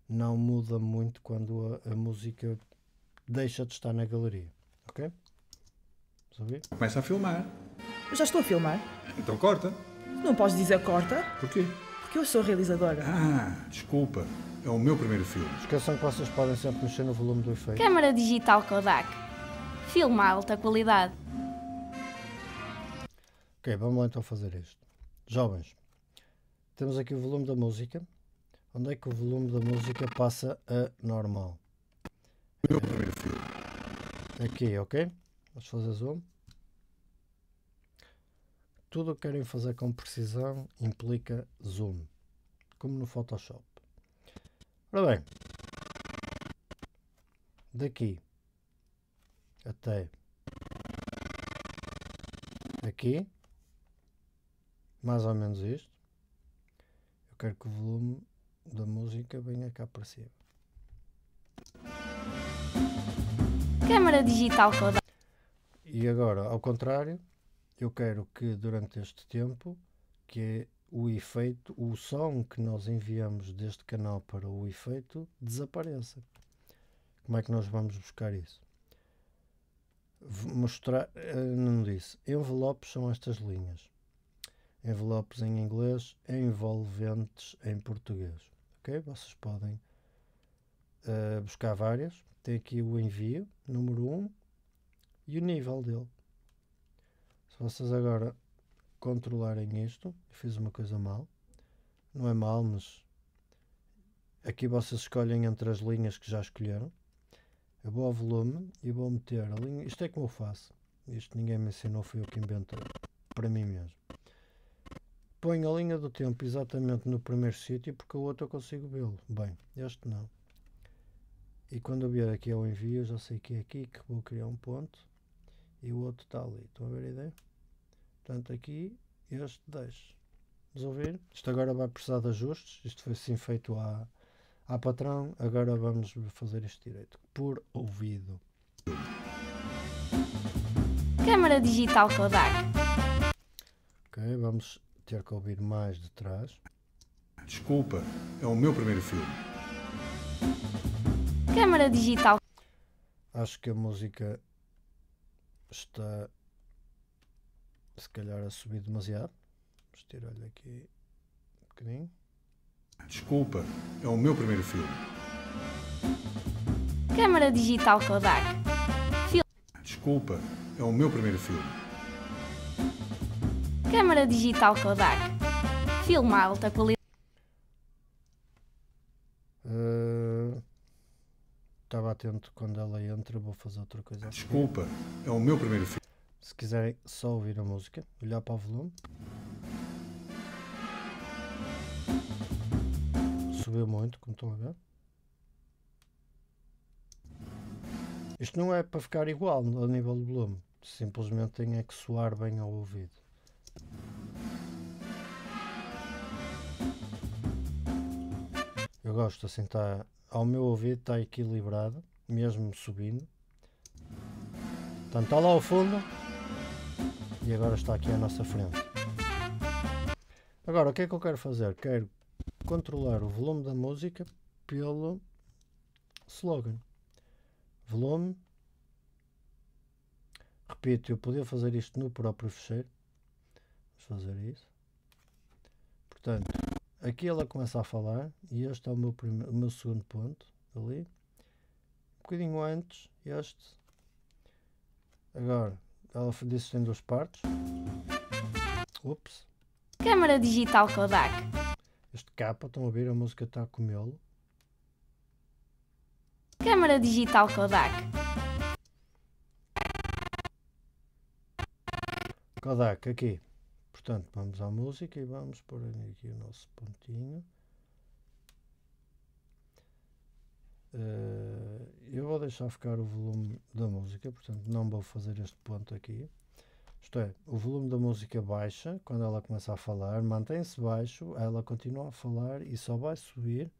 não muda muito quando a, a música deixa de estar na galeria. Ok? Começa a filmar. Eu já estou a filmar. Então corta. Não podes dizer corta. Porquê? Porque eu sou realizadora. Ah, desculpa. É o meu primeiro filme. Esqueçam que vocês podem sempre mexer no volume do efeito. Câmara digital Kodak. Filma alta qualidade. Ok, vamos lá então fazer isto. Jovens, temos aqui o volume da música. Onde é que o volume da música passa a normal? Meu primeiro filme. Aqui, ok? Vamos fazer zoom. Tudo o que querem fazer com precisão implica zoom, como no Photoshop. Ora bem, daqui até aqui, mais ou menos isto. Eu quero que o volume da música venha cá para cima. Câmara digital toda. E agora, ao contrário, eu quero que durante este tempo, que é o efeito, o som que nós enviamos deste canal para o efeito desapareça. Como é que nós vamos buscar isso? mostrar, eh, não disse. Envelopes são estas linhas. Envelopes em inglês, envolventes em português. Ok? Vocês podem uh, buscar várias. Tem aqui o envio, número 1, um, e o nível dele. Se vocês agora controlarem isto, fiz uma coisa mal, não é mal, mas aqui vocês escolhem entre as linhas que já escolheram. Eu vou ao volume e vou meter a linha. Isto é como eu faço. Isto ninguém me ensinou, fui eu que inventei. Para mim mesmo. Ponho a linha do tempo exatamente no primeiro sítio, porque o outro eu consigo vê-lo. Bem, este não. E quando eu vier aqui ao envio, já sei que é aqui que vou criar um ponto e o outro está ali. Estão a ver a ideia? Portanto, aqui este deixo. Resolver. Isto agora vai precisar de ajustes. Isto foi assim feito à, à patrão. Agora vamos fazer isto direito. Por ouvido. Câmara digital Kodak. Ok, vamos ter que ouvir mais de trás. Desculpa, é o meu primeiro filme. Câmara digital. Acho que a música está se calhar a subir demasiado. Vamos tirar-lhe aqui um bocadinho. Desculpa, é o meu primeiro filme. Câmara Digital Kodak. Fil... Desculpa, é o meu primeiro filme. Câmara Digital Kodak. Filma alta qualidade. estava atento quando ela entra, vou fazer outra coisa. Desculpa, é o meu primeiro filho. Se quiserem só ouvir a música, olhar para o volume. Subiu muito, como estão a ver. Isto não é para ficar igual a nível de volume, simplesmente tem é que soar bem ao ouvido. Eu gosto assim, está ao meu ouvido, está equilibrada, mesmo subindo. Portanto, está lá ao fundo e agora está aqui à nossa frente. Agora, o que é que eu quero fazer? Quero controlar o volume da música pelo slogan. Volume. Repito, eu podia fazer isto no próprio fecheiro. Vamos fazer isso. Portanto, Aqui ela começa a falar, e este é o meu, primeiro, o meu segundo ponto, ali. Um bocadinho antes, este. Agora, ela disse que tem duas partes. Ups. Câmara digital Kodak. Este capa, estão a ouvir? A música está a comê-lo. Câmara digital Kodak. Kodak, aqui. Portanto, vamos à música e vamos pôr aqui o nosso pontinho. Uh, eu vou deixar ficar o volume da música, portanto não vou fazer este ponto aqui. Isto é, o volume da música baixa quando ela começa a falar, mantém-se baixo, ela continua a falar e só vai subir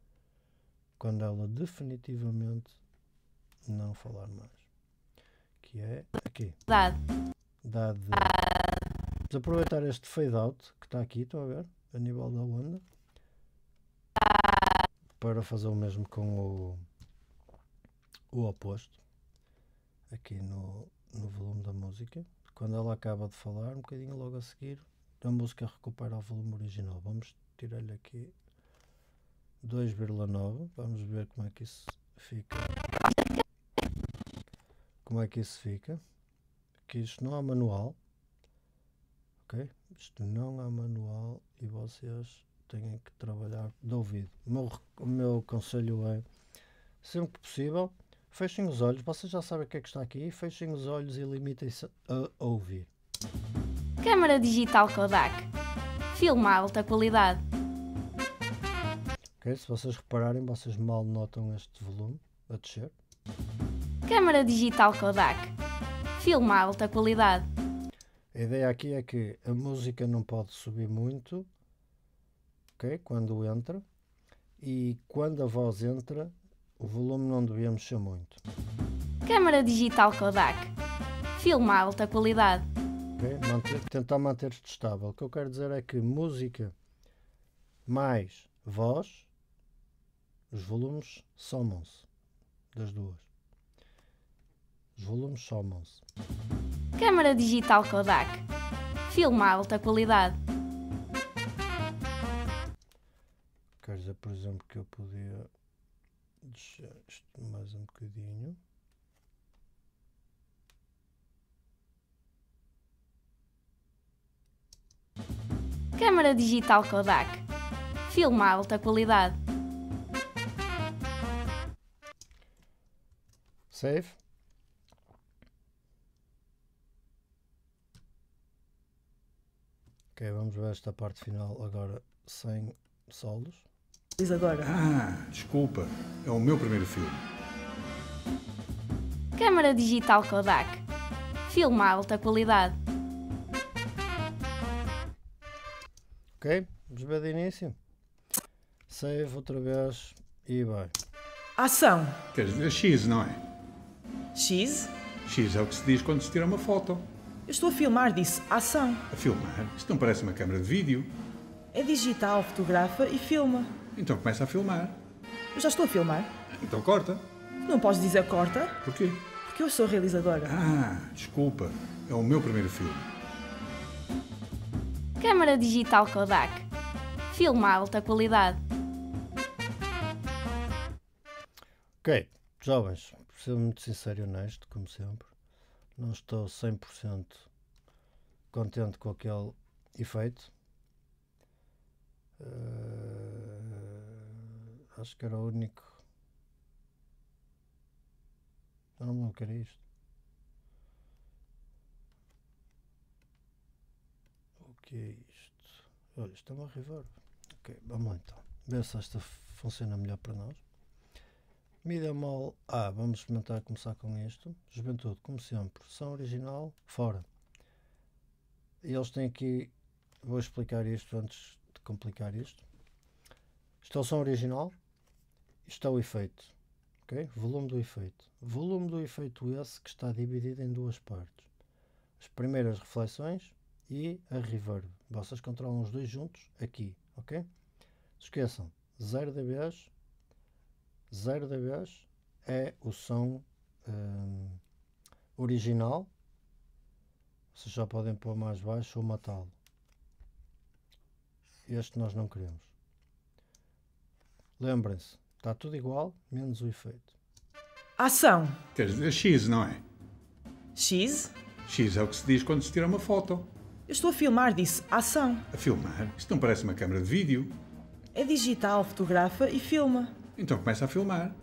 quando ela definitivamente não falar mais. Que é aqui. Dado. Dado. Vamos aproveitar este fade out que está aqui, estou a ver, a nível da onda, para fazer o mesmo com o, o oposto, aqui no, no volume da música. Quando ela acaba de falar, um bocadinho logo a seguir, a música recupera o volume original. Vamos tirar-lhe aqui 2,9. Vamos ver como é que isso fica. Como é que isso fica? Que isto não há é manual, isto não há é manual e vocês têm que trabalhar de ouvido. O meu, o meu conselho é, sempre que possível, fechem os olhos, vocês já sabem o que é que está aqui, fechem os olhos e limitem-se a ouvir. Câmara Digital Kodak. Filma alta qualidade. Ok, se vocês repararem, vocês mal notam este volume a descer. Câmara Digital Kodak. Filma alta qualidade. A ideia aqui é que a música não pode subir muito, ok? Quando entra. E quando a voz entra, o volume não devia mexer muito. Câmara digital Kodak. Filma alta qualidade. Okay? Manter, tentar manter-te estável. O que eu quero dizer é que música mais voz, os volumes somam-se das duas. Os volumes somam-se. Câmara digital Kodak. Filma alta qualidade. Queres por exemplo que eu podia deixar isto mais um bocadinho? Câmara digital Kodak. Filma alta qualidade. Save. Ok, vamos ver esta parte final agora sem solos. Diz agora. Ah, desculpa, é o meu primeiro filme. Câmara digital Kodak. Filme alta qualidade. Ok, vamos ver de início. Save outra vez e vai. Ação! Queres dizer X, não é? X? X é o que se diz quando se tira uma foto. Eu estou a filmar, disse. Ação. A filmar? Isto não parece uma câmara de vídeo. É digital, fotografa e filma. Então começa a filmar. Eu já estou a filmar. Então corta. Não posso dizer corta. Porquê? Porque eu sou realizadora. Ah, desculpa. É o meu primeiro filme. Câmara digital Kodak. Filma alta qualidade. Ok, jovens, por ser muito sincero e honesto, como sempre, não estou 100% contente com aquele efeito. Uh, acho que era o único. Eu não me era isto. O que é isto? Olha, isto é uma reverb. Ok, vamos lá então. Ver se esta funciona melhor para nós. Comida mole A, ah, vamos experimentar começar com isto. Juventude, como sempre, são original, fora. E eles têm aqui, vou explicar isto antes de complicar isto. Isto é o som original, isto é o efeito. Ok. Volume do efeito. Volume do efeito esse que está dividido em duas partes. As primeiras reflexões e a reverb. Vocês controlam os dois juntos aqui, ok? Esqueçam, 0 dBs zero dB é o som um, original. Vocês já podem pôr mais baixo ou matá-lo. Este nós não queremos. Lembrem-se, está tudo igual, menos o efeito. Ação! Quer dizer, X, não é? X? X é o que se diz quando se tira uma foto. Eu estou a filmar, disse ação. A filmar? Isto não parece uma câmara de vídeo. É digital, fotografa e filma. Então começa a filmar.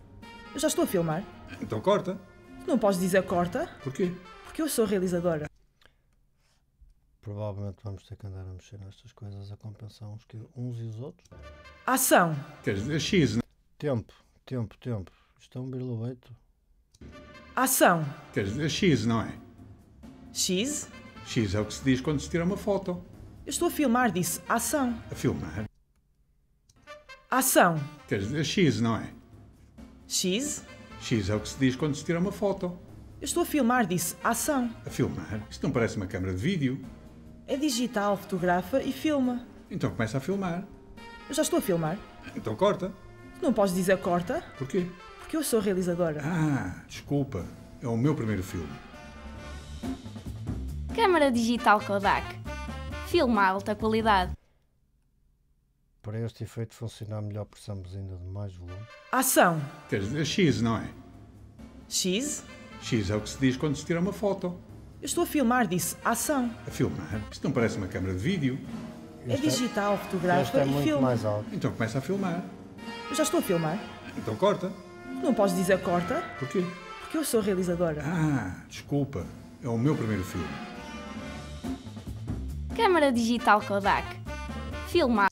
Eu já estou a filmar. Então corta. Não podes dizer corta. Porquê? Porque eu sou realizadora. Provavelmente vamos ter que andar a mexer nestas coisas a compensar uns, que, uns e os outros. Ação! Quer dizer, X, né? Tempo, tempo, tempo. Isto é um birlobeito. Ação! Quer dizer, X, não é? X? X é o que se diz quando se tira uma foto. Eu estou a filmar, disse. Ação! A filmar? Ação. Quer dizer, X, não é? X? X é o que se diz quando se tira uma foto. Eu estou a filmar, disse ação. A filmar? Isto não parece uma câmara de vídeo. É digital, fotografa e filma. Então começa a filmar. Eu já estou a filmar. Então corta. Não podes dizer corta. Porquê? Porque eu sou realizadora. Ah, desculpa. É o meu primeiro filme. Câmara digital Kodak. Filma alta qualidade. Para este efeito funcionar melhor, precisamos ainda de mais volume. Ação! Quer dizer, X, não é? X? X é o que se diz quando se tira uma foto. Eu estou a filmar, disse ação. A filmar? Isto não parece uma câmara de vídeo. Este é, é digital, fotografa é e muito mais alto. Então começa a filmar. Eu já estou a filmar. Então corta. Não podes dizer corta. Porquê? Porque eu sou realizadora. Ah, desculpa. É o meu primeiro filme. Câmara digital Kodak. Filmar.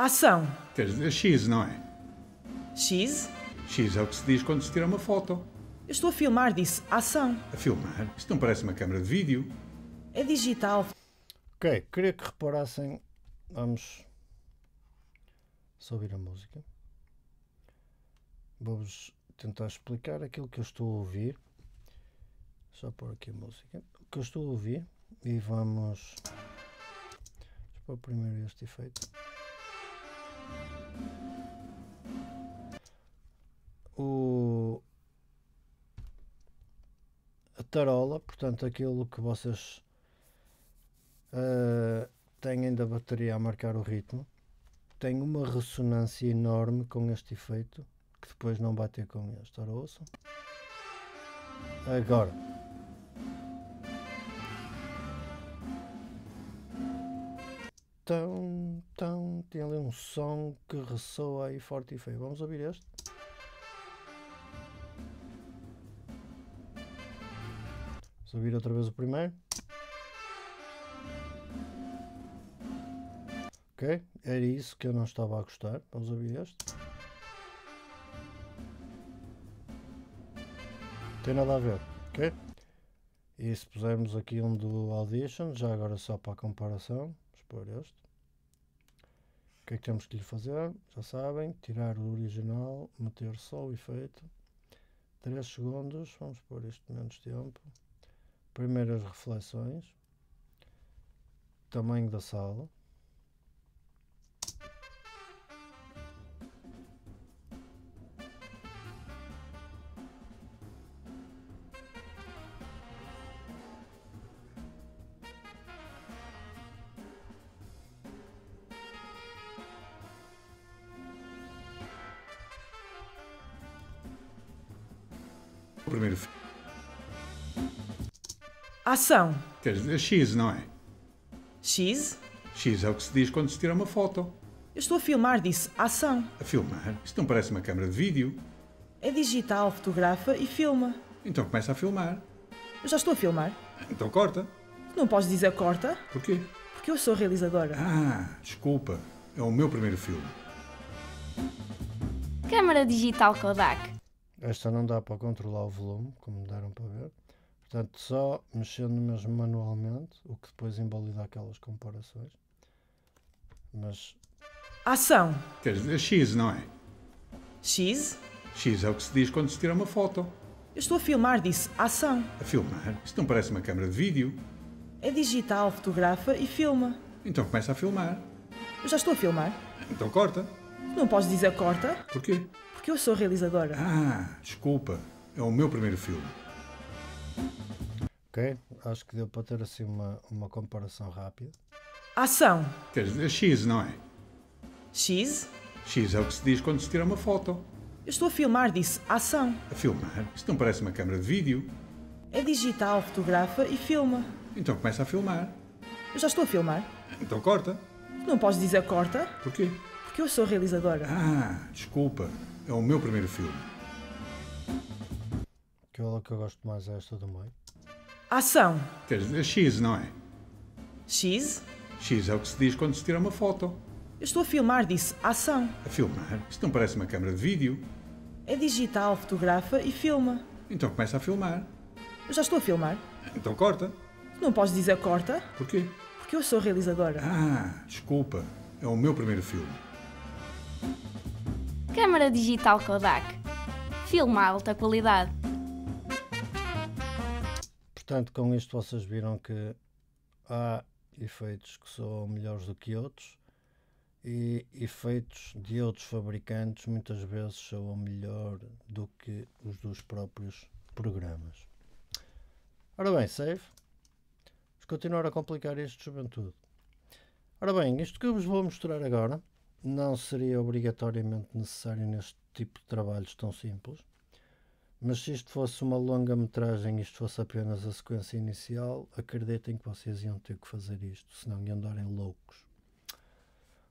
Ação. Quer dizer, X, não é? X? X é o que se diz quando se tira uma foto. Eu estou a filmar, disse. Ação. A filmar? Isto não parece uma câmara de vídeo. É digital. Ok, queria que reparassem. Vamos só ouvir a música. Vou-vos tentar explicar aquilo que eu estou a ouvir. Só pôr aqui a música. O que eu estou a ouvir e vamos. Vou pôr primeiro este efeito. O, a tarola, portanto, aquilo que vocês uh, têm da bateria a marcar o ritmo, tem uma ressonância enorme com este efeito que depois não bateu com este. Ora, ouçam. Agora. tão, tão, tem ali um som que ressoa aí forte e feio. Vamos ouvir este? Vamos ouvir outra vez o primeiro. Ok, era isso que eu não estava a gostar. Vamos ouvir este. Tem nada a ver, ok? E se pusermos aqui um do Audition, já agora só para a comparação por este. O que é que temos que lhe fazer? Já sabem, tirar o original, meter só o efeito. 3 segundos, vamos pôr isto menos tempo. Primeiras reflexões. Tamanho da sala. o primeiro filme. Ação. Quer dizer, X, não é? X? X é o que se diz quando se tira uma foto. Eu estou a filmar, disse ação. A filmar? Isto não parece uma câmara de vídeo. É digital, fotografa e filma. Então começa a filmar. Eu já estou a filmar. Então corta. Não podes dizer corta. Porquê? Porque eu sou realizadora. Ah, desculpa. É o meu primeiro filme. Câmara digital Kodak esta não dá para controlar o volume, como deram para ver. Portanto, só mexendo mesmo manualmente, o que depois invalida aquelas comparações. Mas. Ação! Quer dizer, X, não é? X? X é o que se diz quando se tira uma foto. Eu estou a filmar, disse ação. A filmar? Isto não parece uma câmara de vídeo. É digital, fotografa e filma. Então começa a filmar. Eu já estou a filmar. Então corta. Não podes dizer corta. Porquê? porque eu sou realizadora. Ah, desculpa. É o meu primeiro filme. Ok, acho que deu para ter assim uma, uma comparação rápida. Ação. Quer dizer, X, não é? X? X é o que se diz quando se tira uma foto. Eu estou a filmar, disse ação. A filmar? Isto não parece uma câmara de vídeo. É digital, fotografa e filma. Então começa a filmar. Eu já estou a filmar. Então corta. Não podes dizer corta. Porquê? Porque eu sou realizadora. Ah, desculpa é o meu primeiro filme. Aquela que eu gosto mais é esta do meio. Ação! Quer dizer, é X, não é? X? X é o que se diz quando se tira uma foto. Eu estou a filmar, disse ação. A filmar? Isto não parece uma câmara de vídeo. É digital, fotografa e filma. Então começa a filmar. Eu já estou a filmar. Então corta. Não podes dizer corta. Porquê? Porque eu sou realizadora. Ah, desculpa. É o meu primeiro filme. Câmara digital Kodak. Filma alta qualidade. Portanto, com isto vocês viram que há efeitos que são melhores do que outros e efeitos de outros fabricantes muitas vezes são melhor do que os dos próprios programas. Ora bem, save. Vamos continuar a complicar isto, juventude. Ora bem, isto que eu vos vou mostrar agora não seria obrigatoriamente necessário neste tipo de trabalhos tão simples, mas se isto fosse uma longa metragem e isto fosse apenas a sequência inicial, acreditem que vocês iam ter que fazer isto, senão iam andarem loucos.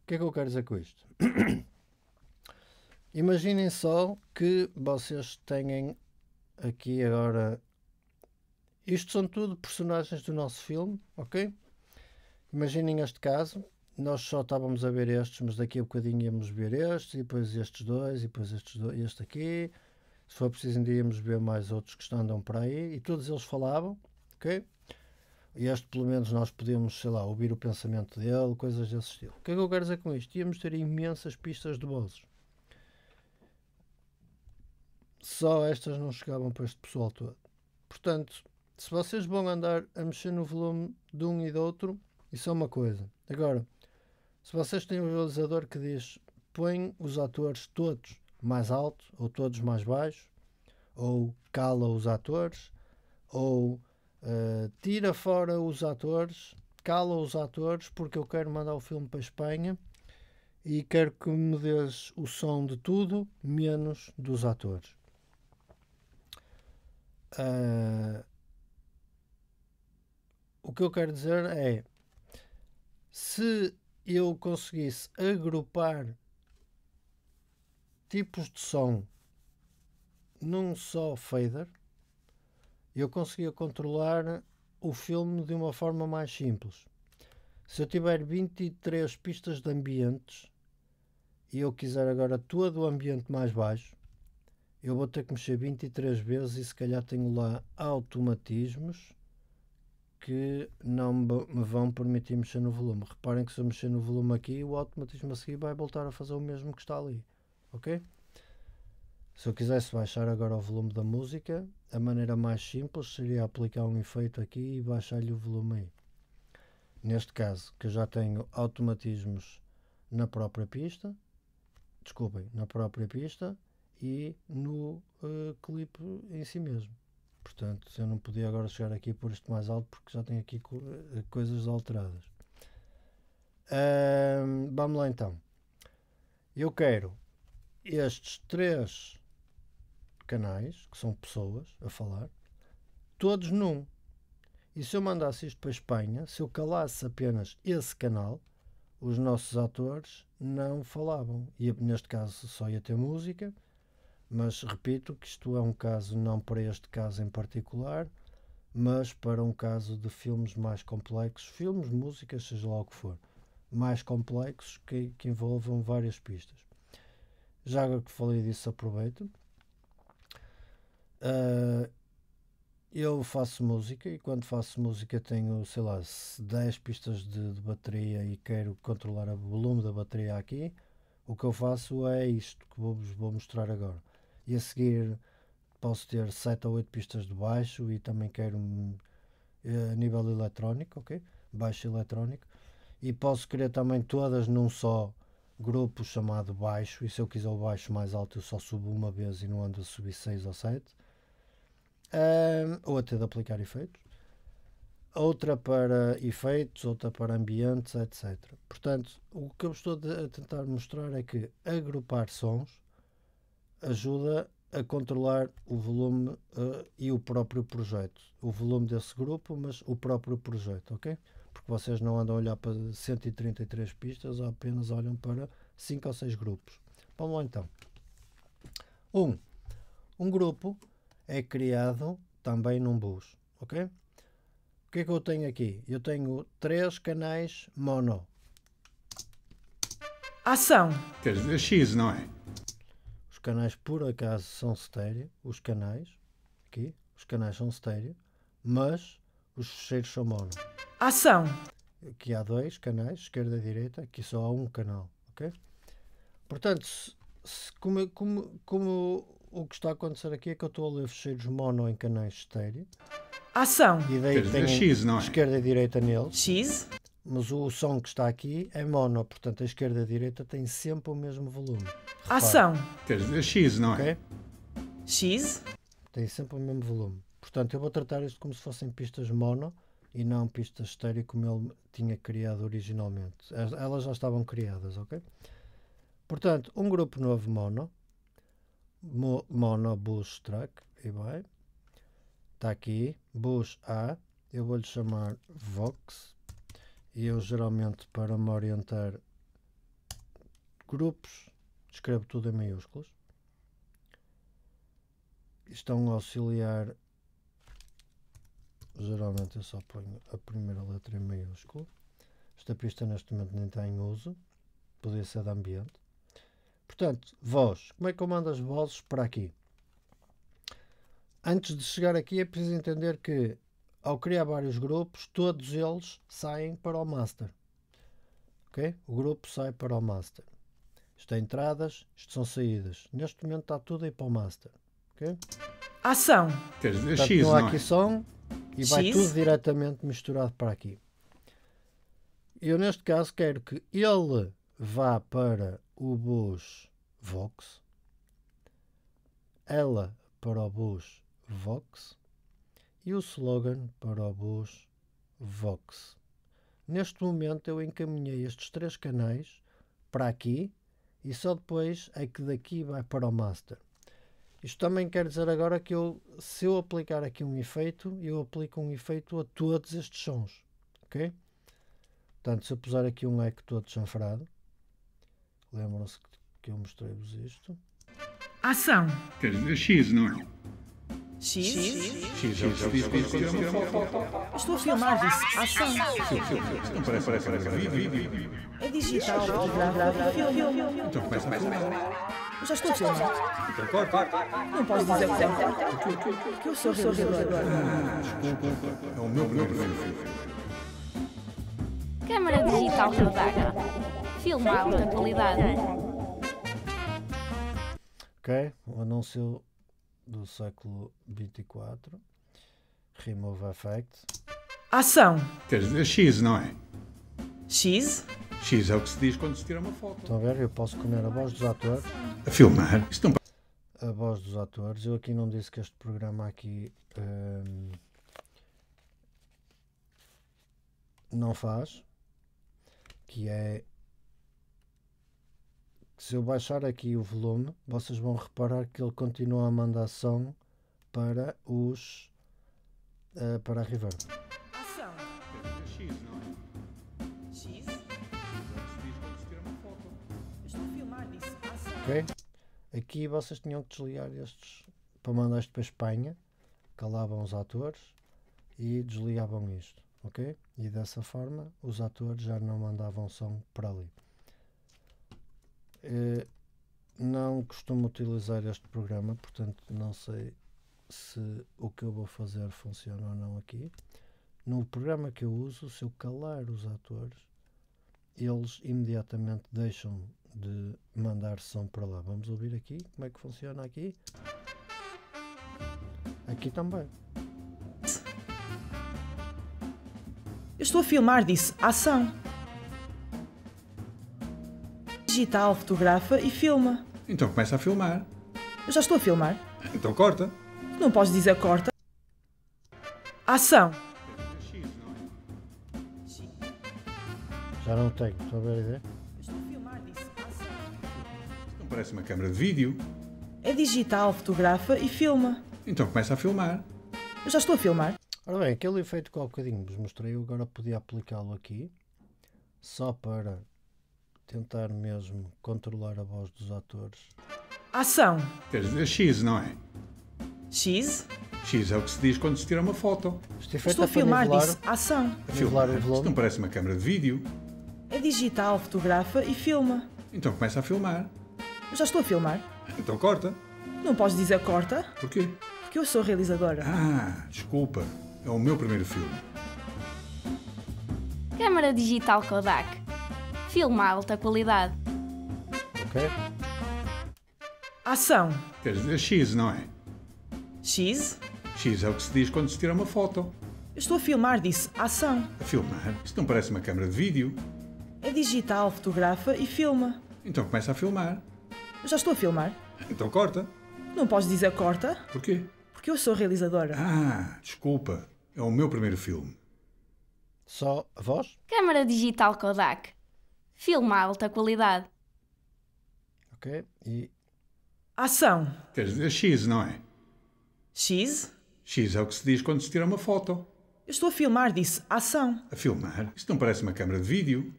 O que é que eu quero dizer com isto? (coughs) Imaginem só que vocês têm aqui agora. Isto são tudo personagens do nosso filme, ok? Imaginem este caso, nós só estávamos a ver estes, mas daqui a bocadinho íamos ver estes, e depois estes dois, e depois estes dois, este aqui. Se for preciso, ainda íamos ver mais outros que andam por aí. E todos eles falavam, ok? E este, pelo menos, nós podíamos, sei lá, ouvir o pensamento dele, coisas desse estilo. O que é que eu quero dizer com isto? Íamos ter imensas pistas de vozes. Só estas não chegavam para este pessoal todo. Portanto, se vocês vão andar a mexer no volume de um e do outro, isso é uma coisa. Agora, se vocês têm um realizador que diz põe os atores todos mais alto ou todos mais baixo, ou cala os atores, ou uh, tira fora os atores, cala os atores, porque eu quero mandar o filme para a Espanha e quero que me des o som de tudo, menos dos atores. Uh, o que eu quero dizer é se eu conseguisse agrupar tipos de som num só fader, eu conseguia controlar o filme de uma forma mais simples. Se eu tiver 23 pistas de ambientes e eu quiser agora todo o ambiente mais baixo, eu vou ter que mexer 23 vezes e se calhar tenho lá automatismos que não me vão permitir mexer no volume. Reparem que se eu mexer no volume aqui, o automatismo a seguir vai voltar a fazer o mesmo que está ali, ok? Se eu quisesse baixar agora o volume da música, a maneira mais simples seria aplicar um efeito aqui e baixar-lhe o volume aí. Neste caso, que eu já tenho automatismos na própria pista, desculpem, na própria pista e no uh, clipe em si mesmo. Portanto, eu não podia agora chegar aqui por isto mais alto porque já tenho aqui eh, coisas alteradas. vamos lá então. Eu quero estes três canais, que são pessoas a falar, todos num. E se eu mandasse isto para a Espanha, se eu calasse apenas esse canal, os nossos atores não falavam. E neste caso só ia ter música mas repito que isto é um caso não para este caso em particular, mas para um caso de filmes mais complexos, filmes, músicas, seja lá o que for, mais complexos que, que envolvam várias pistas. Já que falei disso, aproveito. Uh, eu faço música e quando faço música tenho, sei lá, 10 pistas de, de, bateria e quero controlar o volume da bateria aqui, o que eu faço é isto que vou, vou mostrar agora e a seguir posso ter 7 ou 8 pistas de baixo e também quero um, eh, a nível eletrónico, ok? Baixo eletrónico. E posso querer também todas num só grupo chamado baixo. E se eu quiser o baixo mais alto, eu só subo uma vez e não ando a subir 6 ou 7. Um, ou até de aplicar efeitos. Outra para efeitos, outra para ambientes, etc. Portanto, o que eu estou a tentar mostrar é que agrupar sons ajuda a controlar o volume uh, e o próprio projeto. O volume desse grupo, mas o próprio projeto, ok? Porque vocês não andam a olhar para 133 pistas, apenas olham para 5 ou 6 grupos. Vamos lá então. 1. Um, um grupo é criado também num bus, ok? O que é que eu tenho aqui? Eu tenho três canais mono. Ação! Quer dizer, X, não é? canais por acaso são estéreo, os canais, aqui, os canais são estéreo, mas os fecheiros são mono. Ação! Aqui há dois canais, esquerda e direita, aqui só há um canal, ok? Portanto, se, se, como, como, como o que está a acontecer aqui é que eu estou a ler fecheiros mono em canais estéreo. Ação! E daí tem X, não é? esquerda e direita neles. X? mas o som que está aqui é mono, portanto a esquerda e a direita têm sempre o mesmo volume. Ação! Ah, Quer dizer X, não é? Okay? X? Tem sempre o mesmo volume. Portanto, eu vou tratar isto como se fossem pistas mono e não pistas estéreo como ele tinha criado originalmente. Elas já estavam criadas, ok? Portanto, um grupo novo mono, mo, mono bus track, e vai. Está aqui, bus A, eu vou-lhe chamar Vox, eu geralmente para me orientar grupos escrevo tudo em maiúsculas estão a é auxiliar geralmente eu só ponho a primeira letra em maiúsculo esta pista neste momento nem está em uso poderia ser de ambiente portanto, voz, como é que eu mando as vozes para aqui? antes de chegar aqui é preciso entender que ao criar vários grupos, todos eles saem para o master. Okay? O grupo sai para o master. Isto é entradas, isto são saídas. Neste momento está tudo aí para o master. Okay? Ação! Quer Portanto, não há é? aqui som e vai tudo diretamente misturado para aqui. Eu, neste caso, quero que ele vá para o bus Vox, ela para o bus Vox e o slogan para o bus Vox. Neste momento eu encaminhei estes três canais para aqui e só depois é que daqui vai para o master. Isto também quer dizer agora que eu, se eu aplicar aqui um efeito, eu aplico um efeito a todos estes sons, ok? Portanto, se eu puser aqui um eco todo chanfrado, lembram-se que eu mostrei-vos isto. Ação! Quer dizer, X, não é? X. X. X. Estou a filmar, disse. Ação. Parece, parece, parece. É digital. Então começa então, então, Já estou a filmar. Então, Não posso dizer que que eu sou realizador. é o meu primeiro filme, Câmara digital rodada. Filma alta qualidade. Ok, o anúncio do século 24. Remove Effect. Ação! Quer dizer, X, não é? X? X é o que se diz quando se tira uma foto. Estão a ver? Eu posso comer a voz dos atores. A filmar. Estão... A voz dos atores. Eu aqui não disse que este programa aqui hum, não faz, que é que se eu baixar aqui o volume, vocês vão reparar que ele continua a mandar som para os uh, para a reverb. Ação. Ok? Aqui vocês tinham que desligar estes para mandar isto para a Espanha, calavam os atores e desligavam isto, ok? E dessa forma os atores já não mandavam som para ali. Eh, não costumo utilizar este programa, portanto não sei se o que eu vou fazer funciona ou não aqui. No programa que eu uso, se eu calar os atores, eles imediatamente deixam de mandar som para lá. Vamos ouvir aqui como é que funciona aqui. Aqui também. Eu estou a filmar, disse ação digital, fotografa e filma. Então começa a filmar. Eu já estou a filmar. Então corta. Não podes dizer corta. Ação! Já não tenho, estou a ver a ideia? Estou a filmar, disse. Ação! não parece uma câmara de vídeo. É digital, fotografa e filma. Então começa a filmar. Eu já estou a filmar. Ora bem, aquele efeito que há bocadinho vos mostrei, eu agora podia aplicá-lo aqui, só para tentar mesmo controlar a voz dos atores. Ação! Queres dizer, X, não é? X? X é o que se diz quando se tira uma foto. É estou a filmar, nivelar, disse ação. A filmar o Isto não parece uma câmara de vídeo. É digital, fotografa e filma. Então começa a filmar. Eu já estou a filmar. Então corta. Não podes dizer corta. Porquê? Porque eu sou realizadora. Ah, desculpa. É o meu primeiro filme. Câmara digital Kodak Filme à alta qualidade. Ok. Ação. Quer dizer X, não é? X? X é o que se diz quando se tira uma foto. Eu estou a filmar, disse ação. A filmar? Isto não parece uma câmara de vídeo. É digital, fotografa e filma. Então começa a filmar. Eu já estou a filmar. Então corta. Não podes dizer corta. Porquê? Porque eu sou realizadora. Ah, desculpa. É o meu primeiro filme. Só a voz? Câmara digital Kodak. Filme alta qualidade. Ok, e. Ação! Queres dizer X, não é? X? X é o que se diz quando se tira uma foto. Eu estou a filmar, disse ação. A filmar? Isto não parece uma câmara de vídeo.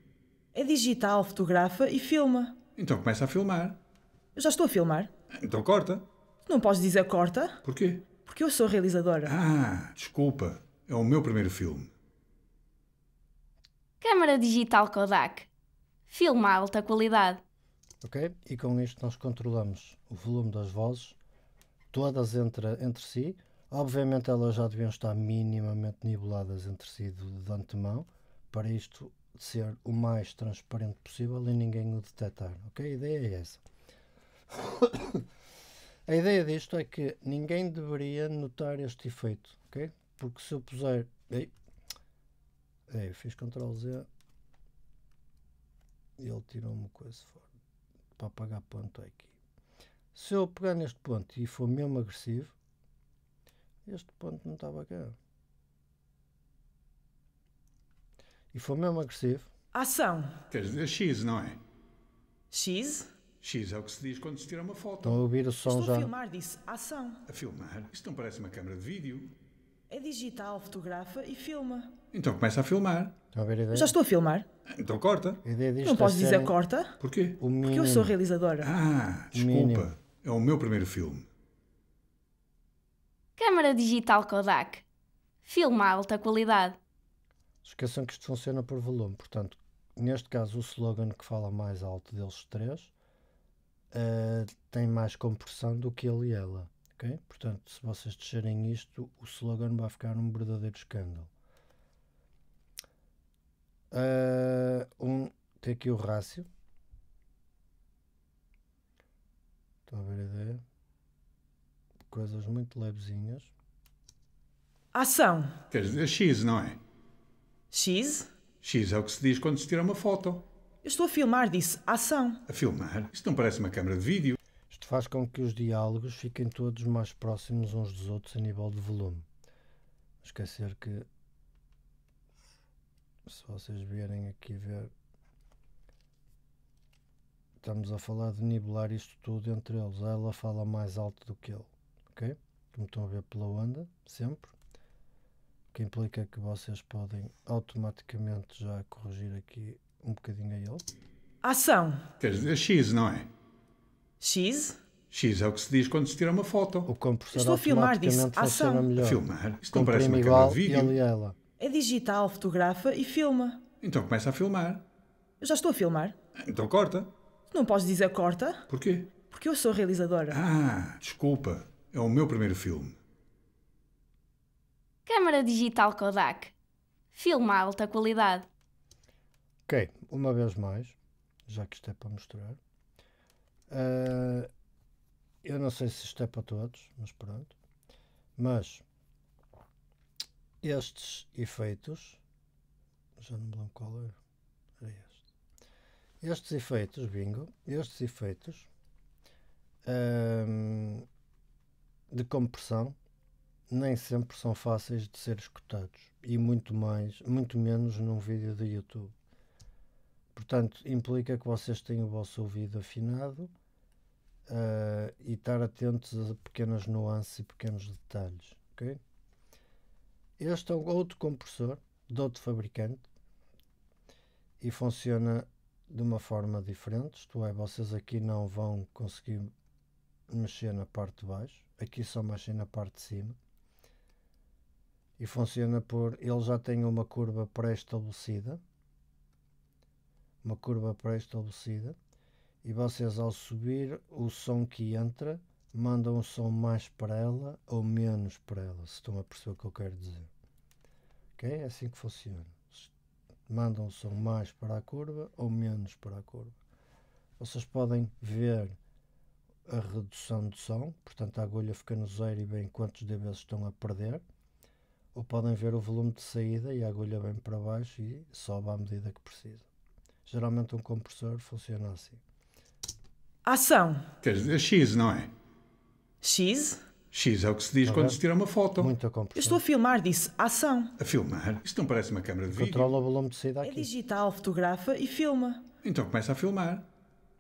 É digital, fotografa e filma. Então começa a filmar. Eu já estou a filmar. Então corta. Não podes dizer corta. Porquê? Porque eu sou realizadora. Ah, desculpa. É o meu primeiro filme. Câmara digital Kodak filme alta qualidade. Ok? E com isto nós controlamos o volume das vozes, todas entre, entre si. Obviamente elas já deviam estar minimamente niveladas entre si de, de antemão, para isto ser o mais transparente possível e ninguém o detectar. Ok? A ideia é essa. (coughs) A ideia disto é que ninguém deveria notar este efeito, ok? Porque se eu puser. Ei, ei fiz Ctrl Z e ele tirou-me coisa fora para pagar ponto aqui. Se eu pegar neste ponto e for mesmo agressivo, este ponto não estava cá. E for mesmo agressivo. Ação! Quer dizer X, não é? X? X é o que se diz quando se tira uma foto. Estão a ouvir o som Estou já? a filmar, disse. Ação. A filmar? Isto não parece uma câmara de vídeo. É digital, fotografa e filma. Então começa a filmar. a ver a Já estou a filmar. Então corta. Não posso é dizer corta, Porquê? O porque eu sou realizadora. Ah, desculpa. É o meu primeiro filme. Câmara digital Kodak. Filma alta qualidade. Esqueçam que isto funciona por volume. Portanto, neste caso, o slogan que fala mais alto deles três eh, tem mais compressão do que ele e ela. ok? Portanto, se vocês descerem isto, o slogan vai ficar um verdadeiro escândalo. Uh, um, tem aqui o rácio. Estão a ver a ideia? Coisas muito levezinhas. Ação! Quer dizer, X, não é? X? X é o que se diz quando se tira uma foto. Eu estou a filmar, disse. Ação! A filmar? Isto não parece uma câmara de vídeo. Isto faz com que os diálogos fiquem todos mais próximos uns dos outros a nível de volume. Esquecer que se vocês vierem aqui ver, estamos a falar de nivelar isto tudo entre eles. Ah, ela fala mais alto do que ele, ok? Como estão a ver pela onda, sempre. O que implica que vocês podem automaticamente já corrigir aqui um bocadinho a ele. Ação! Quer dizer, X, não é? X? X é o que se diz quando se tira uma foto. O Estou a filmar, disse. Ação! filmar? Isto não parece uma igual, de vídeo. Ele e ela. É digital, fotografa e filma. Então começa a filmar. Eu já estou a filmar. Então corta. Não podes dizer corta. Porquê? Porque eu sou realizadora. Ah, desculpa. É o meu primeiro filme. Câmara digital Kodak. Filma alta qualidade. Ok, uma vez mais, já que isto é para mostrar. Uh, eu não sei se isto é para todos, mas pronto. Mas estes efeitos, já não me lembro qual era, este. Estes efeitos, bingo, estes efeitos hum, de compressão nem sempre são fáceis de ser escutados e muito mais, muito menos num vídeo do YouTube. Portanto, implica que vocês tenham o vosso ouvido afinado uh, e estar atentos a pequenas nuances e pequenos detalhes, ok? Este é outro compressor de outro fabricante e funciona de uma forma diferente, isto é, vocês aqui não vão conseguir mexer na parte de baixo, aqui só mexem na parte de cima e funciona por, ele já tem uma curva pré-estabelecida, uma curva pré-estabelecida e vocês ao subir o som que entra mandam um som mais para ela ou menos para ela, se estão a perceber o que eu quero dizer. Ok? É assim que funciona. mandam um som mais para a curva ou menos para a curva. Vocês podem ver a redução de som, portanto a agulha fica no zero e bem quantos dBs estão a perder. Ou podem ver o volume de saída e a agulha bem para baixo e sobe à medida que precisa. Geralmente um compressor funciona assim. Ação! Quer dizer, X, não é? X? X é o que se diz tá quando se tira uma foto. Muito compressão. Eu estou a filmar, disse ação. A filmar? Isto não parece uma câmara de vídeo. Controla o volume de saída é aqui. É digital, fotografa e filma. Então começa a filmar.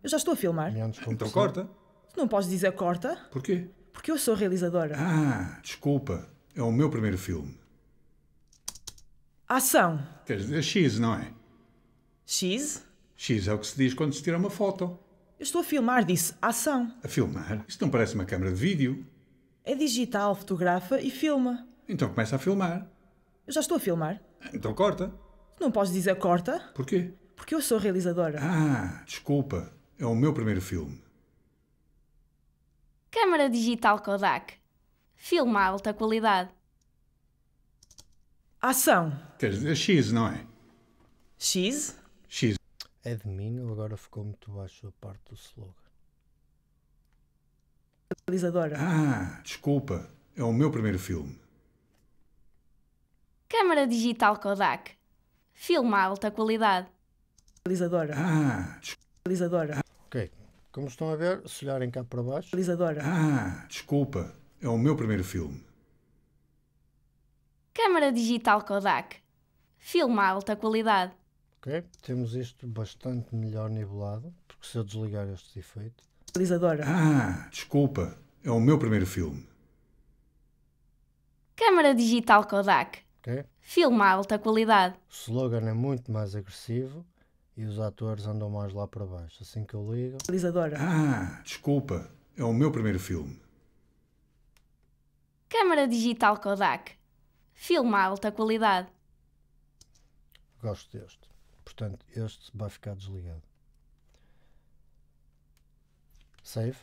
Eu já estou a filmar. Menos Então corta. Tu não podes dizer corta, Porquê? porque eu sou realizadora. Ah, desculpa. É o meu primeiro filme. Ação. Queres dizer X, não é? X? X é o que se diz quando se tira uma foto. Eu estou a filmar, disse. Ação. A filmar? Isto não parece uma câmara de vídeo. É digital, fotografa e filma. Então começa a filmar. Eu já estou a filmar. Ah, então corta. Não podes dizer corta. Porquê? Porque eu sou realizadora. Ah, desculpa. É o meu primeiro filme. Câmara digital Kodak. Filma alta qualidade. Ação. Queres dizer X, não é? X? é de mim agora ficou muito baixo a parte do slogan? Realizadora. Ah, desculpa, é o meu primeiro filme. Câmara digital Kodak. Filme a alta qualidade. Realizadora. Ah, realizadora. Ok, como estão a ver, se olharem cá para baixo. Realizadora. Ah, desculpa, é o meu primeiro filme. Câmara digital Kodak. Filme a alta qualidade. Ok, temos isto bastante melhor nivelado, porque se eu desligar este efeito... Realizadora. Ah, desculpa, é o meu primeiro filme. Câmara digital Kodak. Ok. Filme alta qualidade. O slogan é muito mais agressivo e os atores andam mais lá para baixo. Assim que eu ligo... Realizadora. Ah, desculpa, é o meu primeiro filme. Câmara digital Kodak. Filme alta qualidade. Gosto deste. Portanto, este vai ficar desligado. Save.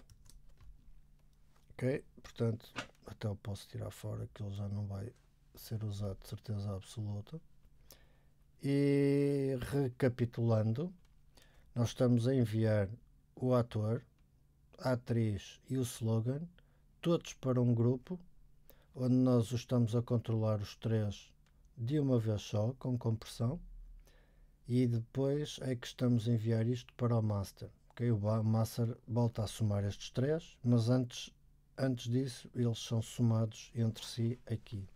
Ok, portanto, até eu posso tirar fora que ele já não vai ser usado de certeza absoluta. E recapitulando, nós estamos a enviar o ator, a atriz e o slogan, todos para um grupo onde nós os estamos a controlar os três de uma vez só, com compressão. E depois é que estamos a enviar isto para o master. Okay? O master volta a somar estes três, mas antes, antes disso eles são somados entre si aqui.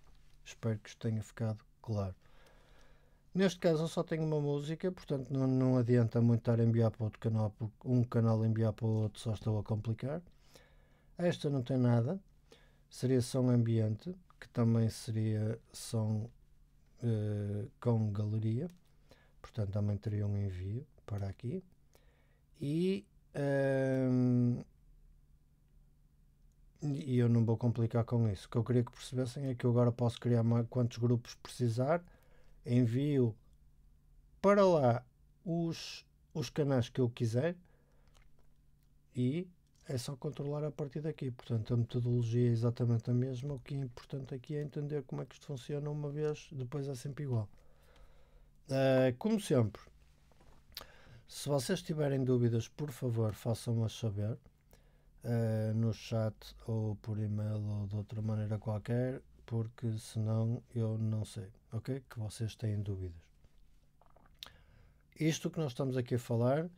Espero que tenha ficado claro. Neste caso eu só tenho uma música, portanto não, não adianta muito estar a enviar para outro canal, porque um canal enviar para o outro só estou a complicar. Esta não tem nada, seria som ambiente, que também seria som uh, com galeria portanto também teria um envio para aqui. E hum, e eu não vou complicar com isso. O que eu queria que percebessem é que eu agora posso criar quantos grupos precisar, envio para lá os, os canais que eu quiser e é só controlar a partir daqui. Portanto, a metodologia é exatamente a mesma. O que é importante aqui é entender como é que isto funciona uma vez, depois é sempre igual. Uh, como sempre, se vocês tiverem dúvidas, por favor, façam-as saber uh, no chat ou por e-mail ou de outra maneira qualquer, porque senão eu não sei, ok? Que vocês têm dúvidas. Isto que nós estamos aqui a falar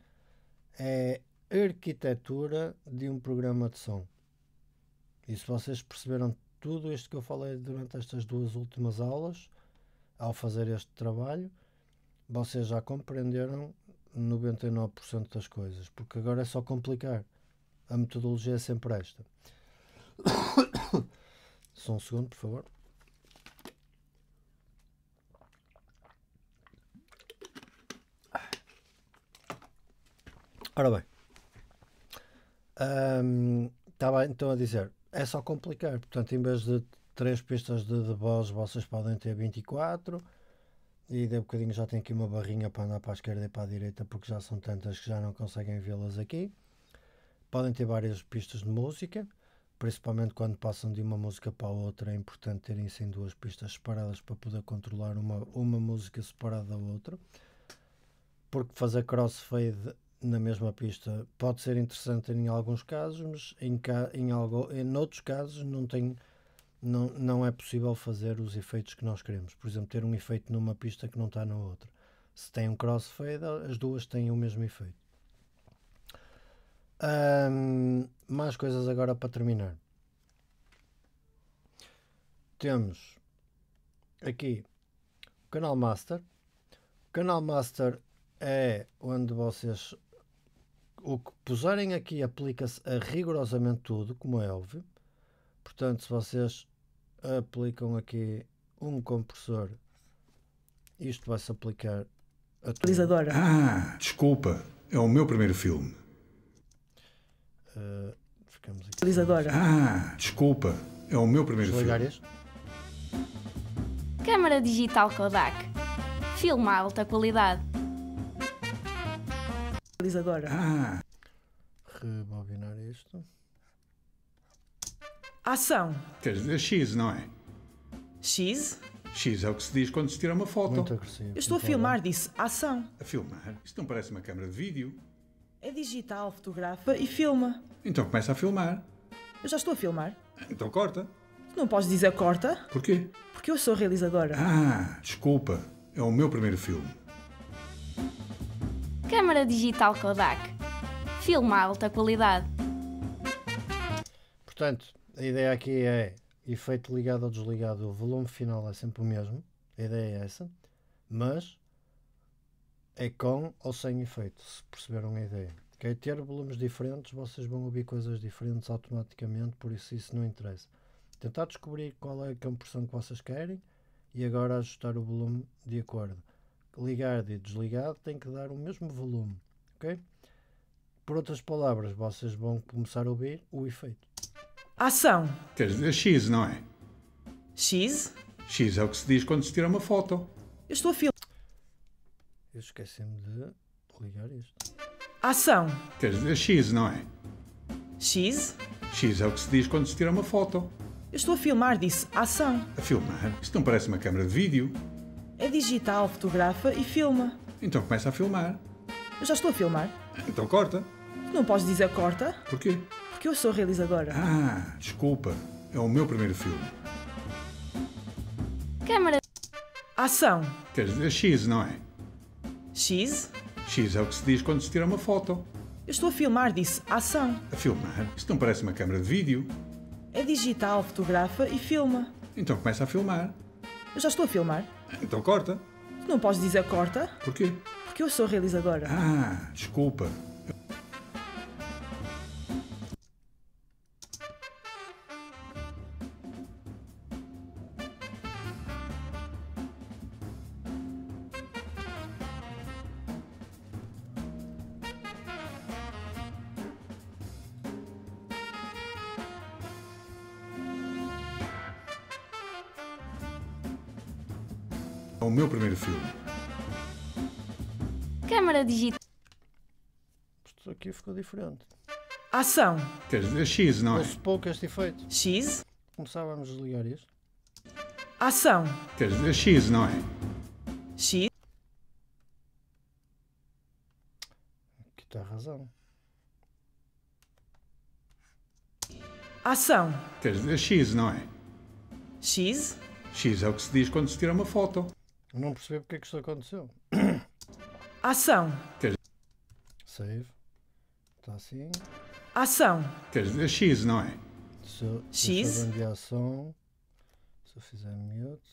é arquitetura de um programa de som. E se vocês perceberam tudo isto que eu falei durante estas duas últimas aulas, ao fazer este trabalho, vocês já compreenderam 99% das coisas, porque agora é só complicar. A metodologia é sempre esta. (coughs) Só um segundo, por favor. Ora bem, um, tá estava então a dizer, é só complicar. Portanto, em vez de 3 pistas de, de voz, vocês podem ter 24, e de um bocadinho já tem aqui uma barrinha para andar para a esquerda e para a direita, porque já são tantas que já não conseguem vê-las aqui. Podem ter várias pistas de música, principalmente quando passam de uma música para a outra, é importante terem sim duas pistas separadas para poder controlar uma, uma música separada da outra. Porque fazer crossfade na mesma pista pode ser interessante em alguns casos, mas em, em, algo, em outros casos não tem não, não é possível fazer os efeitos que nós queremos. Por exemplo, ter um efeito numa pista que não está na outra. Se tem um crossfade, as duas têm o mesmo efeito. Um, mais coisas agora para terminar. Temos aqui o canal master. O canal master é onde vocês o que puserem aqui aplica-se a rigorosamente tudo, como é óbvio. Portanto, se vocês aplicam aqui um compressor. Isto vai-se aplicar a tudo. Ah, desculpa. É o meu primeiro filme. Uh, ficamos aqui. Utilizadora. Ah, desculpa. É o meu primeiro filme. Este? Câmara digital Kodak. Filma alta qualidade. Utilizadora. Ah. Rebobinar isto. Ação. Quer dizer, X, não é? X? X é o que se diz quando se tira uma foto. Muito agressivo. Eu estou a filmar, é? disse ação. A filmar? Isto não parece uma câmara de vídeo. É digital, fotografa e filma. Então começa a filmar. Eu já estou a filmar. Ah, então corta. Não podes dizer corta. Porquê? Porque eu sou realizadora. Ah, desculpa. É o meu primeiro filme. Câmara digital Kodak. Filma alta qualidade. Portanto, a ideia aqui é efeito ligado ou desligado, o volume final é sempre o mesmo, a ideia é essa, mas é com ou sem efeito, se perceberam a ideia. Okay? Ter volumes diferentes, vocês vão ouvir coisas diferentes automaticamente, por isso isso não interessa. Tentar descobrir qual é a compressão que vocês querem e agora ajustar o volume de acordo. Ligado e desligado tem que dar o mesmo volume, ok? Por outras palavras, vocês vão começar a ouvir o efeito. Ação. Quer dizer, X, não é? X? X é o que se diz quando se tira uma foto. Eu estou a filmar. Eu esqueci-me de ligar isto. Ação. Quer dizer, X, não é? X? X é o que se diz quando se tira uma foto. Eu estou a filmar, disse ação. A filmar? Isto não parece uma câmara de vídeo. É digital, fotografa e filma. Então começa a filmar. Eu já estou a filmar. Então corta. Não podes dizer corta? Porquê? porque eu sou realizadora. Ah, desculpa. É o meu primeiro filme. Câmara. Ação. Quer dizer, X, não é? X? X é o que se diz quando se tira uma foto. Eu estou a filmar, disse ação. A filmar? Isto não parece uma câmara de vídeo. É digital, fotografa e filma. Então começa a filmar. Eu já estou a filmar. Então corta. Não podes dizer corta. Porquê? Porque eu sou realizadora. Ah, desculpa. primeiro filme. Câmara digital. Isto aqui ficou diferente. Ação. Queres dizer X, não é? pouco este efeito. X. Começávamos a desligar isto. Ação. Queres dizer X, não é? X. Aqui está a razão. Ação. Queres dizer X, não é? X? X é o que se diz quando se tira uma foto. Não percebi porque é que isto aconteceu. (coughs) Ação. Queres... Save. Está assim. Ação. Queres dizer X, não é? Se eu, X. Se eu de ação, se eu fizer mute,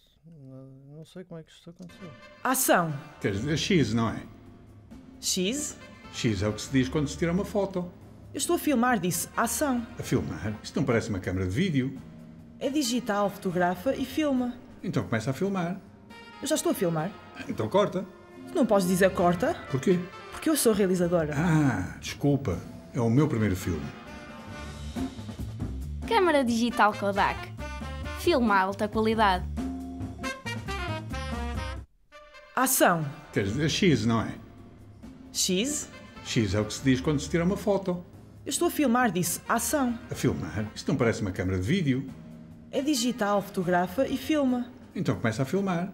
não sei como é que isto aconteceu. Ação. Queres dizer X, não é? X? X é o que se diz quando se tira uma foto. Eu estou a filmar, disse. Ação. A filmar? Isto não parece uma câmara de vídeo. É digital, fotografa e filma. Então começa a filmar. Eu já estou a filmar. Então corta. Não podes dizer corta. Porquê? Porque eu sou realizadora. Ah, desculpa. É o meu primeiro filme. Câmara digital Kodak. Filma alta qualidade. Ação. Quer dizer, X, não é? X? X é o que se diz quando se tira uma foto. Eu estou a filmar, disse. Ação. A filmar? Isto não parece uma câmara de vídeo. É digital, fotografa e filma. Então começa a filmar.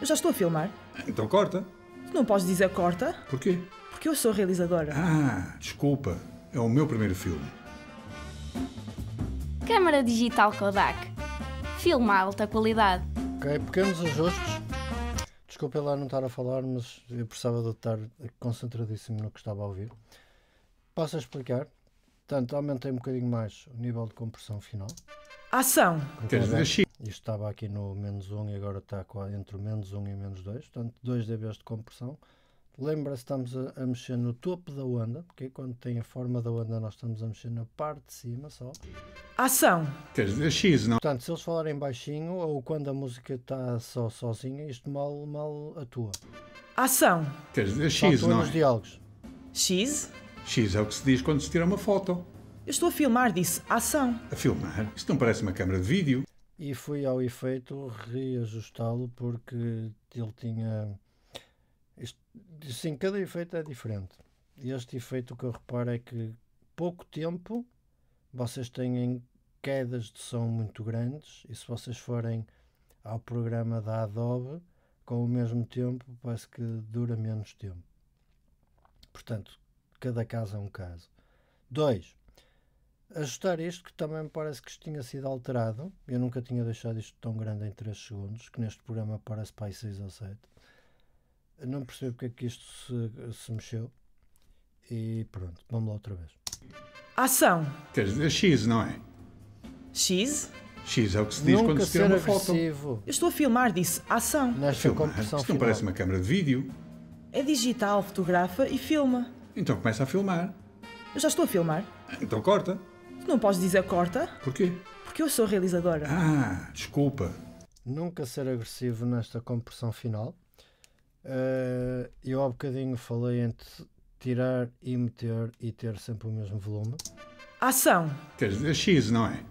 Eu já estou a filmar. Então corta. não podes dizer corta. Porquê? Porque eu sou realizadora. Ah, desculpa. É o meu primeiro filme. Câmara digital Kodak. Filma alta qualidade. Ok, pequenos ajustes. Desculpa lá não estar a falar, mas eu precisava de estar concentradíssimo no que estava a ouvir. Passo a explicar. Portanto, aumentei um bocadinho mais o nível de compressão final. Ação! Queres isto estava aqui no menos 1 e agora está entre o menos 1 e menos 2, portanto 2 dBs de compressão. Lembra se estamos a, a, mexer no topo da onda, porque quando tem a forma da onda nós estamos a mexer na parte de cima só. Ação! Queres dizer, X, não? Portanto, se eles falarem baixinho ou quando a música está só sozinha, isto mal, mal atua. Ação! Queres dizer, X, não? nos é? diálogos. X? X é o que se diz quando se tira uma foto. Eu estou a filmar, disse ação. A filmar? Isto não parece uma câmara de vídeo e fui ao efeito reajustá-lo porque ele tinha. sim, cada efeito é diferente. E este efeito que eu reparo é que pouco tempo vocês têm quedas de som muito grandes e se vocês forem ao programa da Adobe com o mesmo tempo parece que dura menos tempo. Portanto, cada caso é um caso. 2 ajustar isto, que também me parece que isto tinha sido alterado. Eu nunca tinha deixado isto tão grande em 3 segundos, que neste programa parece para aí 6 ou 7. não percebo porque é que isto se, se mexeu. E pronto, vamos lá outra vez. Ação! Queres dizer, é X, não é? X? X é o que se diz Nunca quando se tira uma agressivo. foto. Eu estou a filmar, disse ação. Nesta filmar? Isto não parece uma câmara de vídeo. É digital, fotografa e filma. Então começa a filmar. Eu já estou a filmar. Então corta. Não podes dizer corta? Porquê? Porque eu sou realizadora. Ah, desculpa. Nunca ser agressivo nesta compressão final. Uh, eu há bocadinho falei entre tirar e meter e ter sempre o mesmo volume. Ação! Quer dizer, X, não é?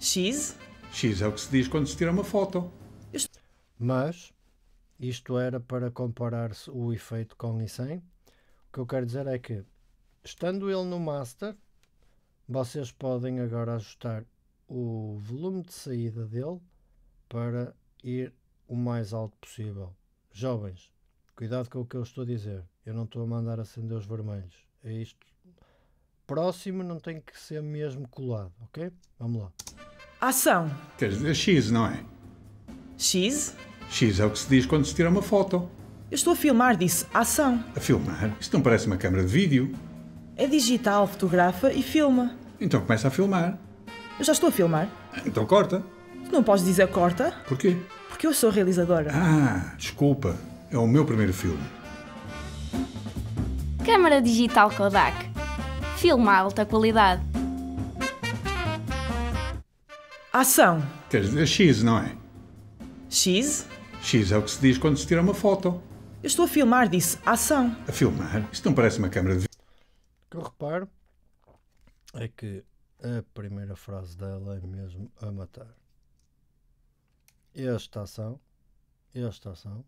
X? X é o que se diz quando se tira uma foto. Mas isto era para comparar o efeito com e sem. O que eu quero dizer é que, estando ele no master, vocês podem agora ajustar o volume de saída dele para ir o mais alto possível. Jovens, cuidado com o que eu estou a dizer. Eu não estou a mandar acender os vermelhos. É isto. Próximo não tem que ser mesmo colado, ok? Vamos lá. Ação! Quer dizer X, não é? X? X é o que se diz quando se tira uma foto. Eu estou a filmar, disse ação. A filmar? Isto não parece uma câmara de vídeo. É digital, fotografa e filma. Então começa a filmar. Eu já estou a filmar. Então corta. Não podes dizer corta. Porquê? Porque eu sou realizadora. Ah, desculpa. É o meu primeiro filme. Câmara digital Kodak. Filma alta qualidade. Ação. Quer dizer X, não é? X? X é o que se diz quando se tira uma foto. Eu estou a filmar, disse ação. A filmar? Isto não parece uma câmara de... Que eu reparo, é que a primeira frase dela é mesmo a matar. Esta ação, esta ação.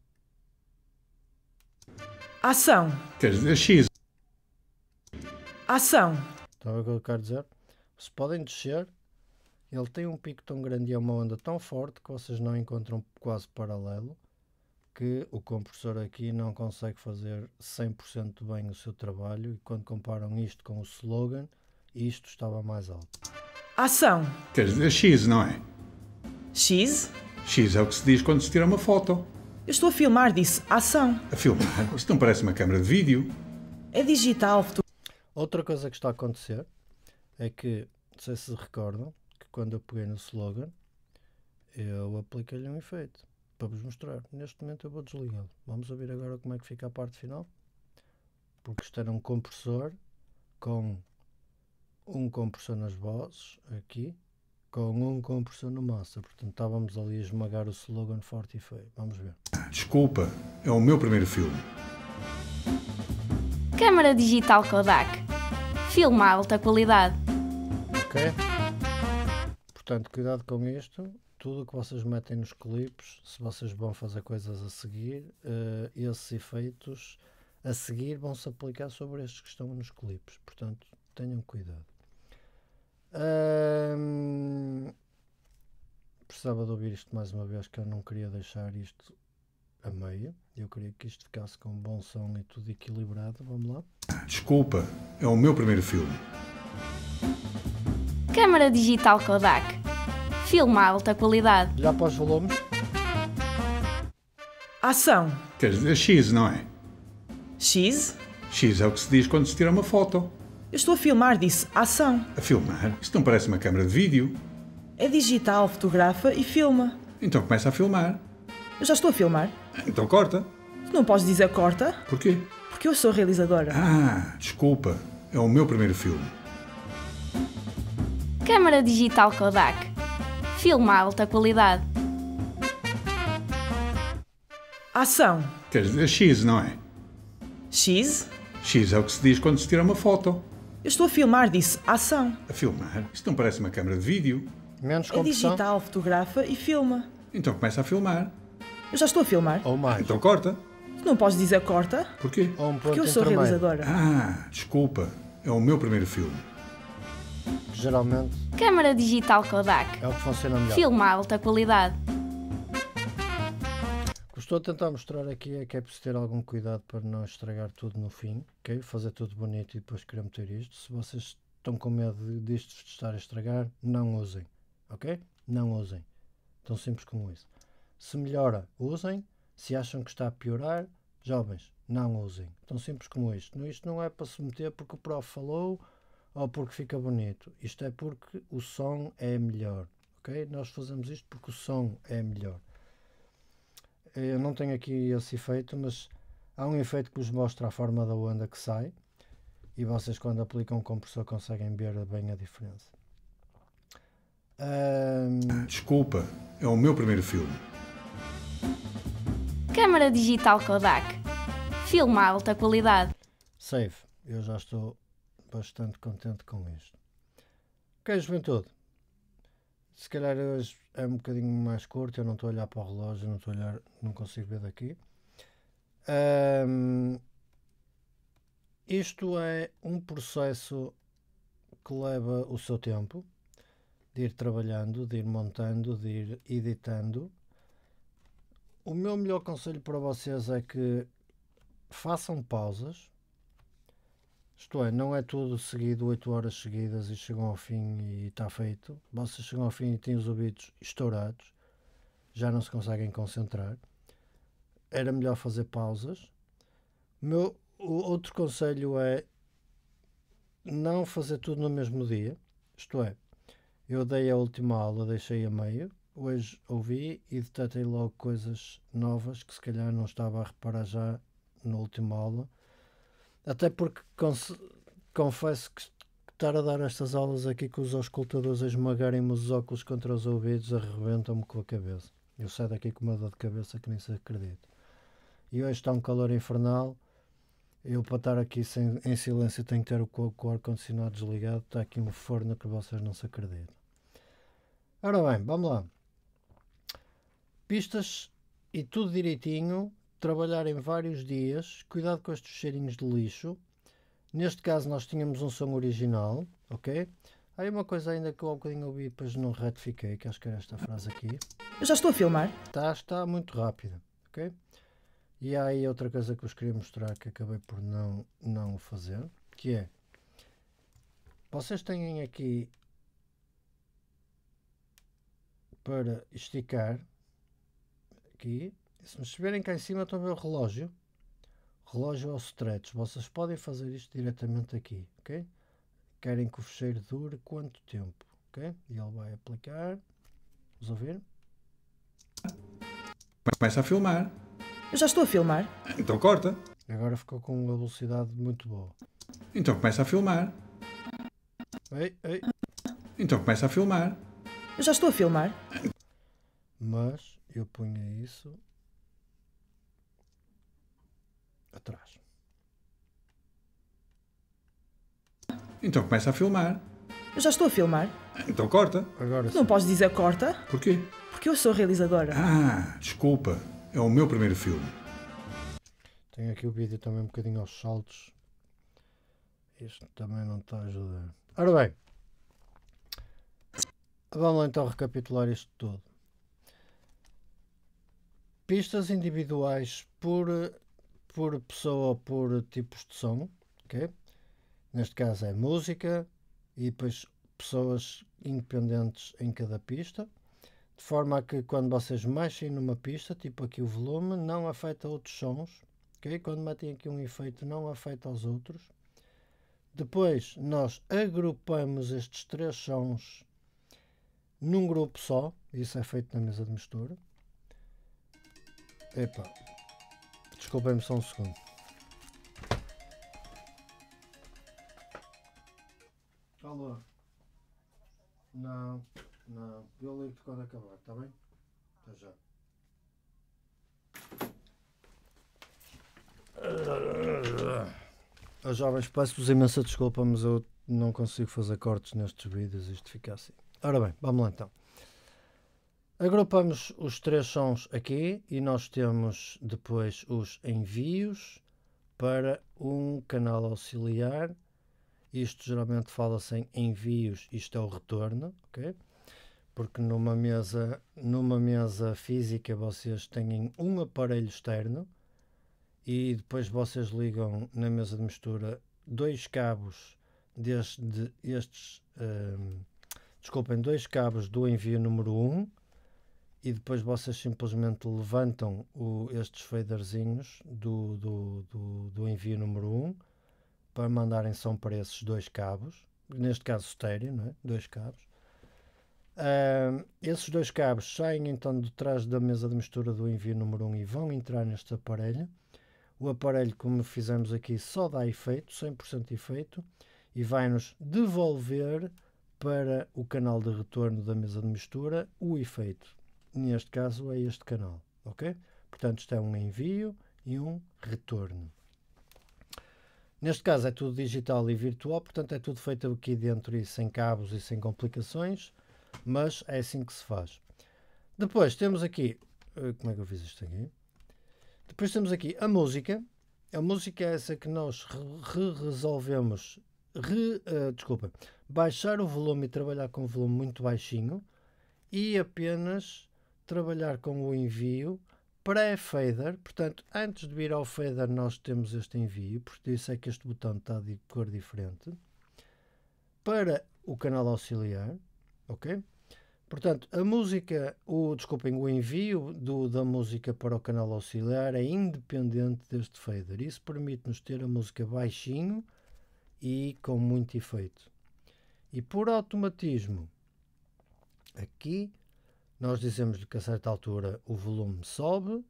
Ação. Queres dizer, X. Ação. Estão a ver o que eu quero dizer? Se podem descer, ele tem um pico tão grande e é uma onda tão forte que vocês não encontram quase paralelo que o compressor aqui não consegue fazer 100% bem o seu trabalho e quando comparam isto com o slogan isto estava mais alto. Ação! Queres dizer, X, não é? X? X é o que se diz quando se tira uma foto. Eu estou a filmar, disse. Ação! A filmar? Isto não parece uma câmara de vídeo. É digital. Tu... Outra coisa que está a acontecer é que, não sei se recordam, que quando eu peguei no slogan, eu apliquei-lhe um efeito para vos mostrar. Neste momento eu vou desligá-lo. Vamos ouvir agora como é que fica a parte final. Porque isto era um compressor com um compressor nas vozes, aqui, com um compressor no massa. Portanto, estávamos ali a esmagar o slogan forte e feio. Vamos ver. Desculpa, é o meu primeiro filme. Câmara digital Kodak. Filma alta qualidade. Ok. Portanto, cuidado com isto. Tudo o que vocês metem nos clipes, se vocês vão fazer coisas a seguir, uh, esses efeitos a seguir vão se aplicar sobre estes que estão nos clipes. Portanto, tenham cuidado. Um, precisava de ouvir isto mais uma vez, que eu não queria deixar isto a meia. Eu queria que isto ficasse com um bom som e tudo equilibrado. Vamos lá. Desculpa, é o meu primeiro filme. Câmara digital Kodak. Filme alta qualidade. Já para os volumes. Ação. Quer dizer, X, não é? X? X é o que se diz quando se tira uma foto. Eu estou a filmar, disse. Ação. A filmar? Isto não parece uma câmara de vídeo. É digital, fotografa e filma. Então começa a filmar. Eu já estou a filmar. Ah, então corta. Tu não podes dizer corta. Porquê? Porque eu sou realizadora. Ah, desculpa. É o meu primeiro filme. Câmara digital Kodak. Filma alta qualidade. Ação. Queres dizer X, não é? X? X é o que se diz quando se tira uma foto. Eu estou a filmar, disse ação. A filmar? Isto não parece uma câmara de vídeo. Menos É digital, fotografa e filma. Então começa a filmar. Eu já estou a filmar. Ou mais. Então corta. Tu não podes dizer corta, Porquê? Ou um porque eu sou realizadora. Ah, desculpa. É o meu primeiro filme. Geralmente Câmara digital Kodak. é o que funciona melhor. Filma alta qualidade estou a tentar mostrar aqui é que é preciso ter algum cuidado para não estragar tudo no fim, ok? Fazer tudo bonito e depois querer meter isto. Se vocês estão com medo disto de estar a estragar, não usem, ok? Não usem. Tão simples como isso. Se melhora, usem. Se acham que está a piorar, jovens, não usem. Tão simples como isto. Isto não é para se meter porque o prof falou ou porque fica bonito. Isto é porque o som é melhor, ok? Nós fazemos isto porque o som é melhor. Eu não tenho aqui esse efeito, mas há um efeito que vos mostra a forma da onda que sai e vocês quando aplicam o compressor conseguem ver bem a diferença. Um... Desculpa, é o meu primeiro filme. Câmara digital Kodak. Filme alta qualidade. Save. Eu já estou bastante contente com isto. Ok, juventude. Se calhar hoje é um bocadinho mais curto, eu não estou a olhar para o relógio, não estou a olhar, não consigo ver daqui. Um, isto é um processo que leva o seu tempo de ir trabalhando, de ir montando, de ir editando. O meu melhor conselho para vocês é que façam pausas, isto é, não é tudo seguido 8 horas seguidas e chegam ao fim e está feito. Vocês chegam ao fim e têm os ouvidos estourados, já não se conseguem concentrar. Era melhor fazer pausas. O meu o outro conselho é não fazer tudo no mesmo dia. Isto é, eu dei a última aula, deixei a meio. Hoje ouvi e detetei logo coisas novas que se calhar não estava a reparar já na última aula até porque confesso que estar a dar estas aulas aqui com os auscultadores a esmagarem-me os óculos contra os ouvidos arrebentam-me com a cabeça. Eu saio daqui com uma dor de cabeça que nem se acredita. E hoje está um calor infernal. Eu, para estar aqui sem, em silêncio, tenho que ter o, o ar-condicionado desligado. Está aqui um forno que vocês não se acreditam. Ora bem, vamos lá. Pistas e tudo direitinho trabalhar em vários dias, cuidado com estes cheirinhos de lixo. Neste caso nós tínhamos um som original, ok? Há uma coisa ainda que eu um bocadinho ouvi e depois não ratifiquei, que acho que era esta frase aqui. Eu já estou a filmar. Está, está muito rápida, ok? E há aí outra coisa que vos queria mostrar que acabei por não, não fazer, que é, vocês têm aqui para esticar, aqui, se me estiverem cá em cima está o meu relógio. Relógio aos é stretch. Vocês podem fazer isto diretamente aqui, ok? Querem que o fecheiro dure quanto tempo, ok? E ele vai aplicar. Vamos ouvir? Começa a filmar. Eu já estou a filmar. Então corta. Agora ficou com uma velocidade muito boa. Então começa a filmar. Ei, ei. Então começa a filmar. Eu já estou a filmar. Então. Mas eu ponho isso atrás. Então começa a filmar. Eu já estou a filmar. Então corta. Agora sim. não podes dizer corta, Porquê? porque eu sou realizadora. Ah, desculpa. É o meu primeiro filme. Tenho aqui o vídeo também um bocadinho aos saltos. Isto também não está a ajudar. Ora bem. Vamos lá então recapitular isto tudo. Pistas individuais por eh, por pessoa ou por tipos de som, ok? Neste caso é música e depois pessoas independentes em cada pista, de forma a que quando vocês mexem numa pista, tipo aqui o volume, não afeta outros sons, ok? Quando metem aqui um efeito, não afeta os outros. Depois nós agrupamos estes três sons num grupo só, isso é feito na mesa de mistura. Epa, Desculpem-me só um segundo. Alô? Não, não. Eu ligo-te quando acabar, está bem? Até já. os jovens, peço-vos imensa desculpa, mas eu não consigo fazer cortes nestes vídeos, isto fica assim. Ora bem, vamos lá então. Agrupamos os três sons aqui e nós temos depois os envios para um canal auxiliar. Isto geralmente fala-se em envios, isto é o retorno, ok? Porque numa mesa, numa mesa física vocês têm um aparelho externo e depois vocês ligam na mesa de mistura dois cabos estes, um, ehm, desculpem, dois cabos do envio número 1. Um, e depois vocês simplesmente levantam o, estes faderzinhos do, do, do, do envio número 1 um, para mandarem são para esses dois cabos, neste caso estéreo, não é? dois cabos. Uh, esses dois cabos saem então de trás da mesa de mistura do envio número 1 um e vão entrar neste aparelho. O aparelho, como fizemos aqui, só dá efeito, 100% efeito, e vai-nos devolver para o canal de retorno da mesa de mistura o efeito neste caso, é este canal. Ok? Portanto, isto é um envio e um retorno. Neste caso é tudo digital e virtual, portanto é tudo feito aqui dentro e sem cabos e sem complicações, mas é assim que se faz. Depois temos aqui, eh, como é que eu fiz isto aqui? Depois temos aqui a música. A música é essa que nós re resolvemos, re, uh, desculpa, baixar o volume e trabalhar com um volume muito baixinho e apenas trabalhar com o envio pré-fader, portanto, antes de vir ao fader nós temos este envio, por isso é que este botão está de cor diferente, para o canal auxiliar, ok? Portanto, a música, o, desculpem, o envio do, da música para o canal auxiliar é independente deste fader. Isso permite-nos ter a música baixinho e com muito efeito. E por automatismo, aqui nós dizemos-lhe que a certa altura o volume sobe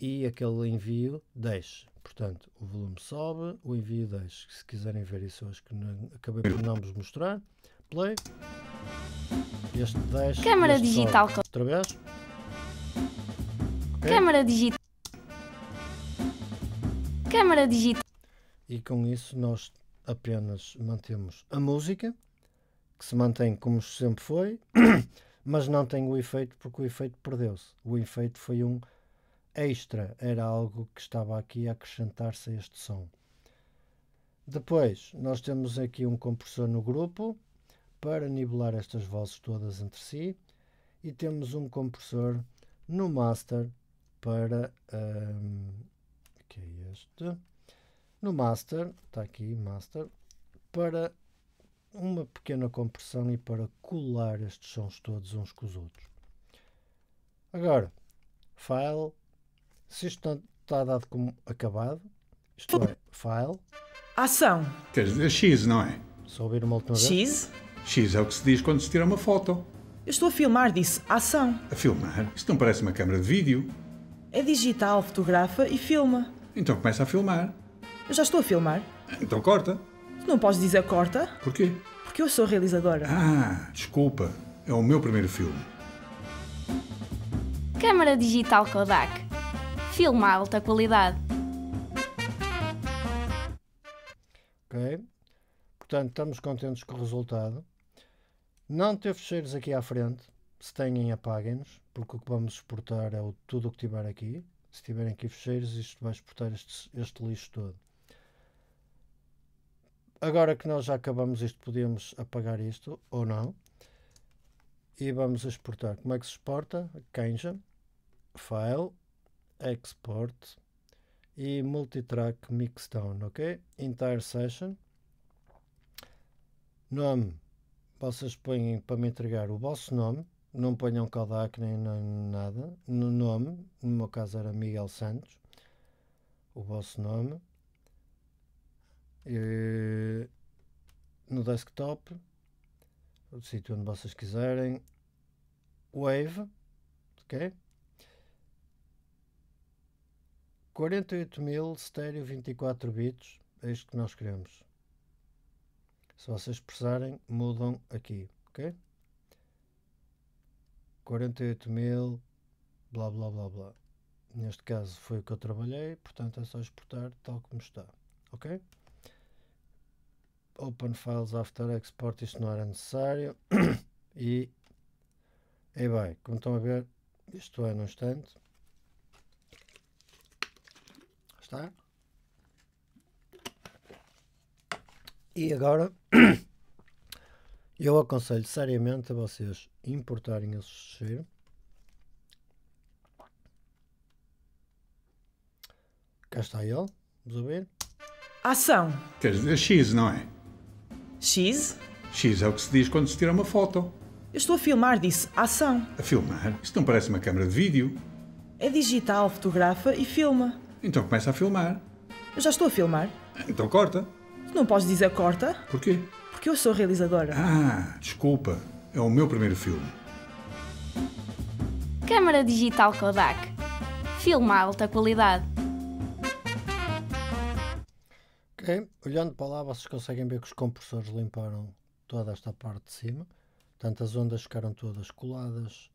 e aquele envio desce. Portanto, o volume sobe, o envio desce. Se quiserem ver isso, acho que não, acabei por não vos mostrar. Play. Este desce. Câmara este digital. Sobe. Outra vez. Okay. Câmara digital. Câmara digital. E com isso nós apenas mantemos a música, que se mantém como sempre foi. (clears throat) mas não tem o efeito porque o efeito perdeu-se. O efeito foi um extra, era algo que estava aqui a acrescentar-se a este som. Depois, nós temos aqui um compressor no grupo para nivelar estas vozes todas entre si e temos um compressor no master para um, que é este no master está aqui master para uma pequena compressão e para colar estes sons todos uns com os outros. Agora, file, se isto está dado como acabado, isto é, file. Ação. Queres dizer X, não é? Só ouvir uma última vez. X? X é o que se diz quando se tira uma foto. Eu estou a filmar, disse ação. A filmar? Isto não parece uma câmara de vídeo. É digital, fotografa e filma. Então começa a filmar. Eu já estou a filmar. Então corta. Não podes dizer corta? Porquê? Porque eu sou realizadora. Ah, desculpa. É o meu primeiro filme. Câmara digital Kodak. Filme a alta qualidade. Ok? Portanto, estamos contentes com o resultado. Não ter fecheiros aqui à frente. Se têm, apaguem-nos, porque o que vamos exportar é tudo o que tiver aqui. Se tiverem aqui fecheiros, isto vai exportar este, este lixo todo agora que nós já acabamos isto, podemos apagar isto ou não. E vamos exportar. Como é que se exporta? Kenja, File, Export e Multitrack Mixdown, ok? Entire Session. Nome, vocês põem para me entregar o vosso nome, não ponham Kodak nem nada, no nome, no meu caso era Miguel Santos, o vosso nome. Eh, no desktop, o sítio onde vocês quiserem, Wave, ok? 48.000 estéreo 24 bits, é isto que nós queremos. Se vocês precisarem, mudam aqui, ok? 48.000, blá blá blá blá. Neste caso foi o que eu trabalhei, portanto é só exportar tal como está, ok? Open Files After Export, isto não era necessário. (coughs) e e bem, como estão a ver, isto é no instante. Está. E agora (coughs) eu aconselho seriamente a vocês importarem esse cheiro. Cá está ele, vamos ouvir. Ação! Quer dizer, X, não é? X? X é o que se diz quando se tira uma foto. Eu estou a filmar, disse ação. A filmar? Isto não parece uma câmara de vídeo. É digital, fotografa e filma. Então começa a filmar. Eu já estou a filmar. Então corta. Tu não podes dizer corta. Porquê? Porque eu sou realizadora. Ah, desculpa. É o meu primeiro filme. Câmara digital Kodak. Filma alta qualidade olhando para lá, vocês conseguem ver que os compressores limparam toda esta parte de cima. Portanto, as ondas ficaram todas coladas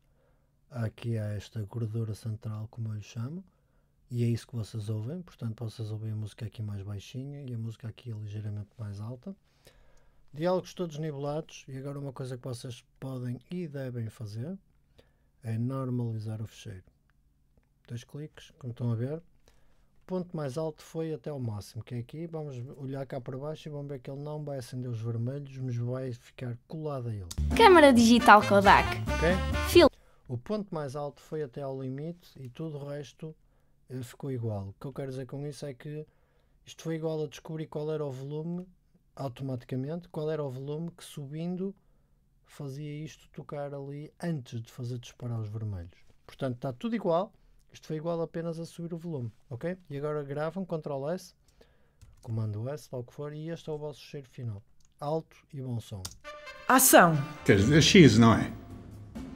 aqui a esta gordura central, como eu lhe chamo. E é isso que vocês ouvem. Portanto, vocês ouvem a música aqui mais baixinha e a música aqui é ligeiramente mais alta. Diálogos todos nivelados. E agora uma coisa que vocês podem e devem fazer é normalizar o fecheiro. Dois cliques, como estão a ver, ponto mais alto foi até o máximo, que é aqui. Vamos olhar cá para baixo e vamos ver que ele não vai acender os vermelhos, mas vai ficar colado a ele. Câmara digital Kodak. Ok? Fil o ponto mais alto foi até ao limite e tudo o resto eh, ficou igual. O que eu quero dizer com isso é que isto foi igual a descobrir qual era o volume automaticamente, qual era o volume que subindo fazia isto tocar ali antes de fazer disparar os vermelhos. Portanto, está tudo igual. Isto foi igual apenas a subir o volume, ok? E agora gravam, Ctrl S, Comando S, tal que for, e este é o vosso cheiro final. Alto e bom som. Ação! Quer dizer, X, não é?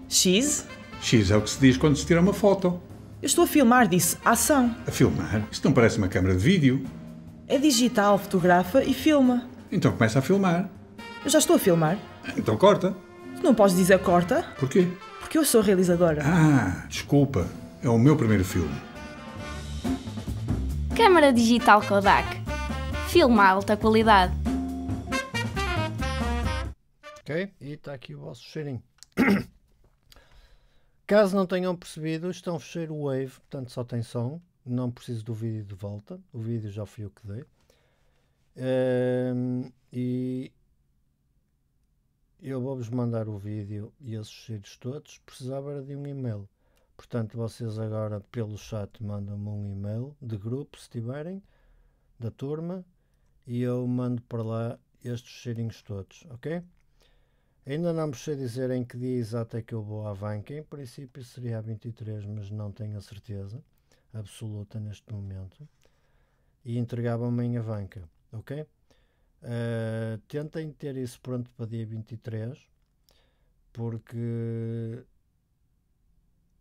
X? X é o que se diz quando se tira uma foto. Eu estou a filmar, disse. Ação! A filmar? Isto não parece uma câmara de vídeo. É digital, fotografa e filma. Então começa a filmar. Eu já estou a filmar. Então corta. Tu não podes dizer corta. Porquê? Porque eu sou realizadora. Ah, desculpa é o meu primeiro filme. Câmara digital Kodak. Filma alta qualidade. Ok, e está aqui o vosso cheirinho. (coughs) Caso não tenham percebido, estão a fechar o Wave, portanto só tem som. Não preciso do vídeo de volta. O vídeo já foi o que dei. Um, ehm, e eu vou-vos mandar o vídeo e esses cheiros todos. Precisava de um e-mail. Portanto, vocês agora pelo chat mandam-me um e-mail de grupo, se tiverem, da turma, e eu mando para lá estes cheirinhos todos, ok? Ainda não vos sei dizer em que dia exato é que eu vou à banca, em princípio seria a 23, mas não tenho a certeza absoluta neste momento. E entregavam-me em avanca, ok? Uh, tentem ter isso pronto para dia 23, porque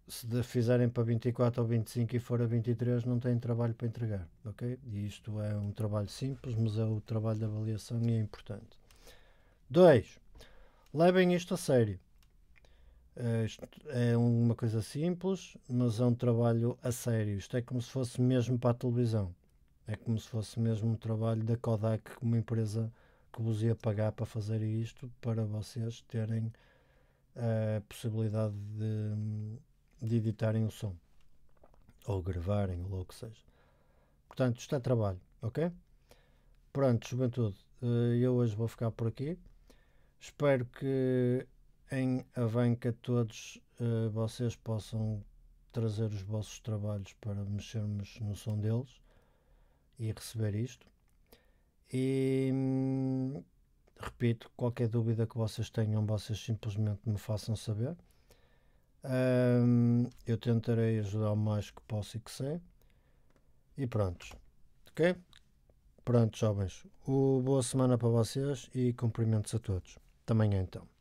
se fizerem para 24 ou 25 e for a 23, não têm trabalho para entregar, ok? E isto é um trabalho simples, mas é o trabalho de avaliação e é importante. 2. Levem isto a sério. Eh, isto é uma coisa simples, mas é um trabalho a sério. Isto é como se fosse mesmo para a televisão. É como se fosse mesmo um trabalho da Kodak, uma empresa que vos ia pagar para fazer isto, para vocês terem a eh, possibilidade de de editarem o som ou gravarem, ou o que seja. Portanto, está a é trabalho, ok? Pronto, juventude, eh, eu hoje vou ficar por aqui. Espero que em Avanca todos eh, vocês possam trazer os vossos trabalhos para mexermos no som deles e receber isto. E hum, repito, qualquer dúvida que vocês tenham, vocês simplesmente me façam saber. Um, eu tentarei ajudar o mais que posso e que sei. E pronto, Ok? Pronto, jovens. O, boa semana para vocês e cumprimentos a todos. amanhã então.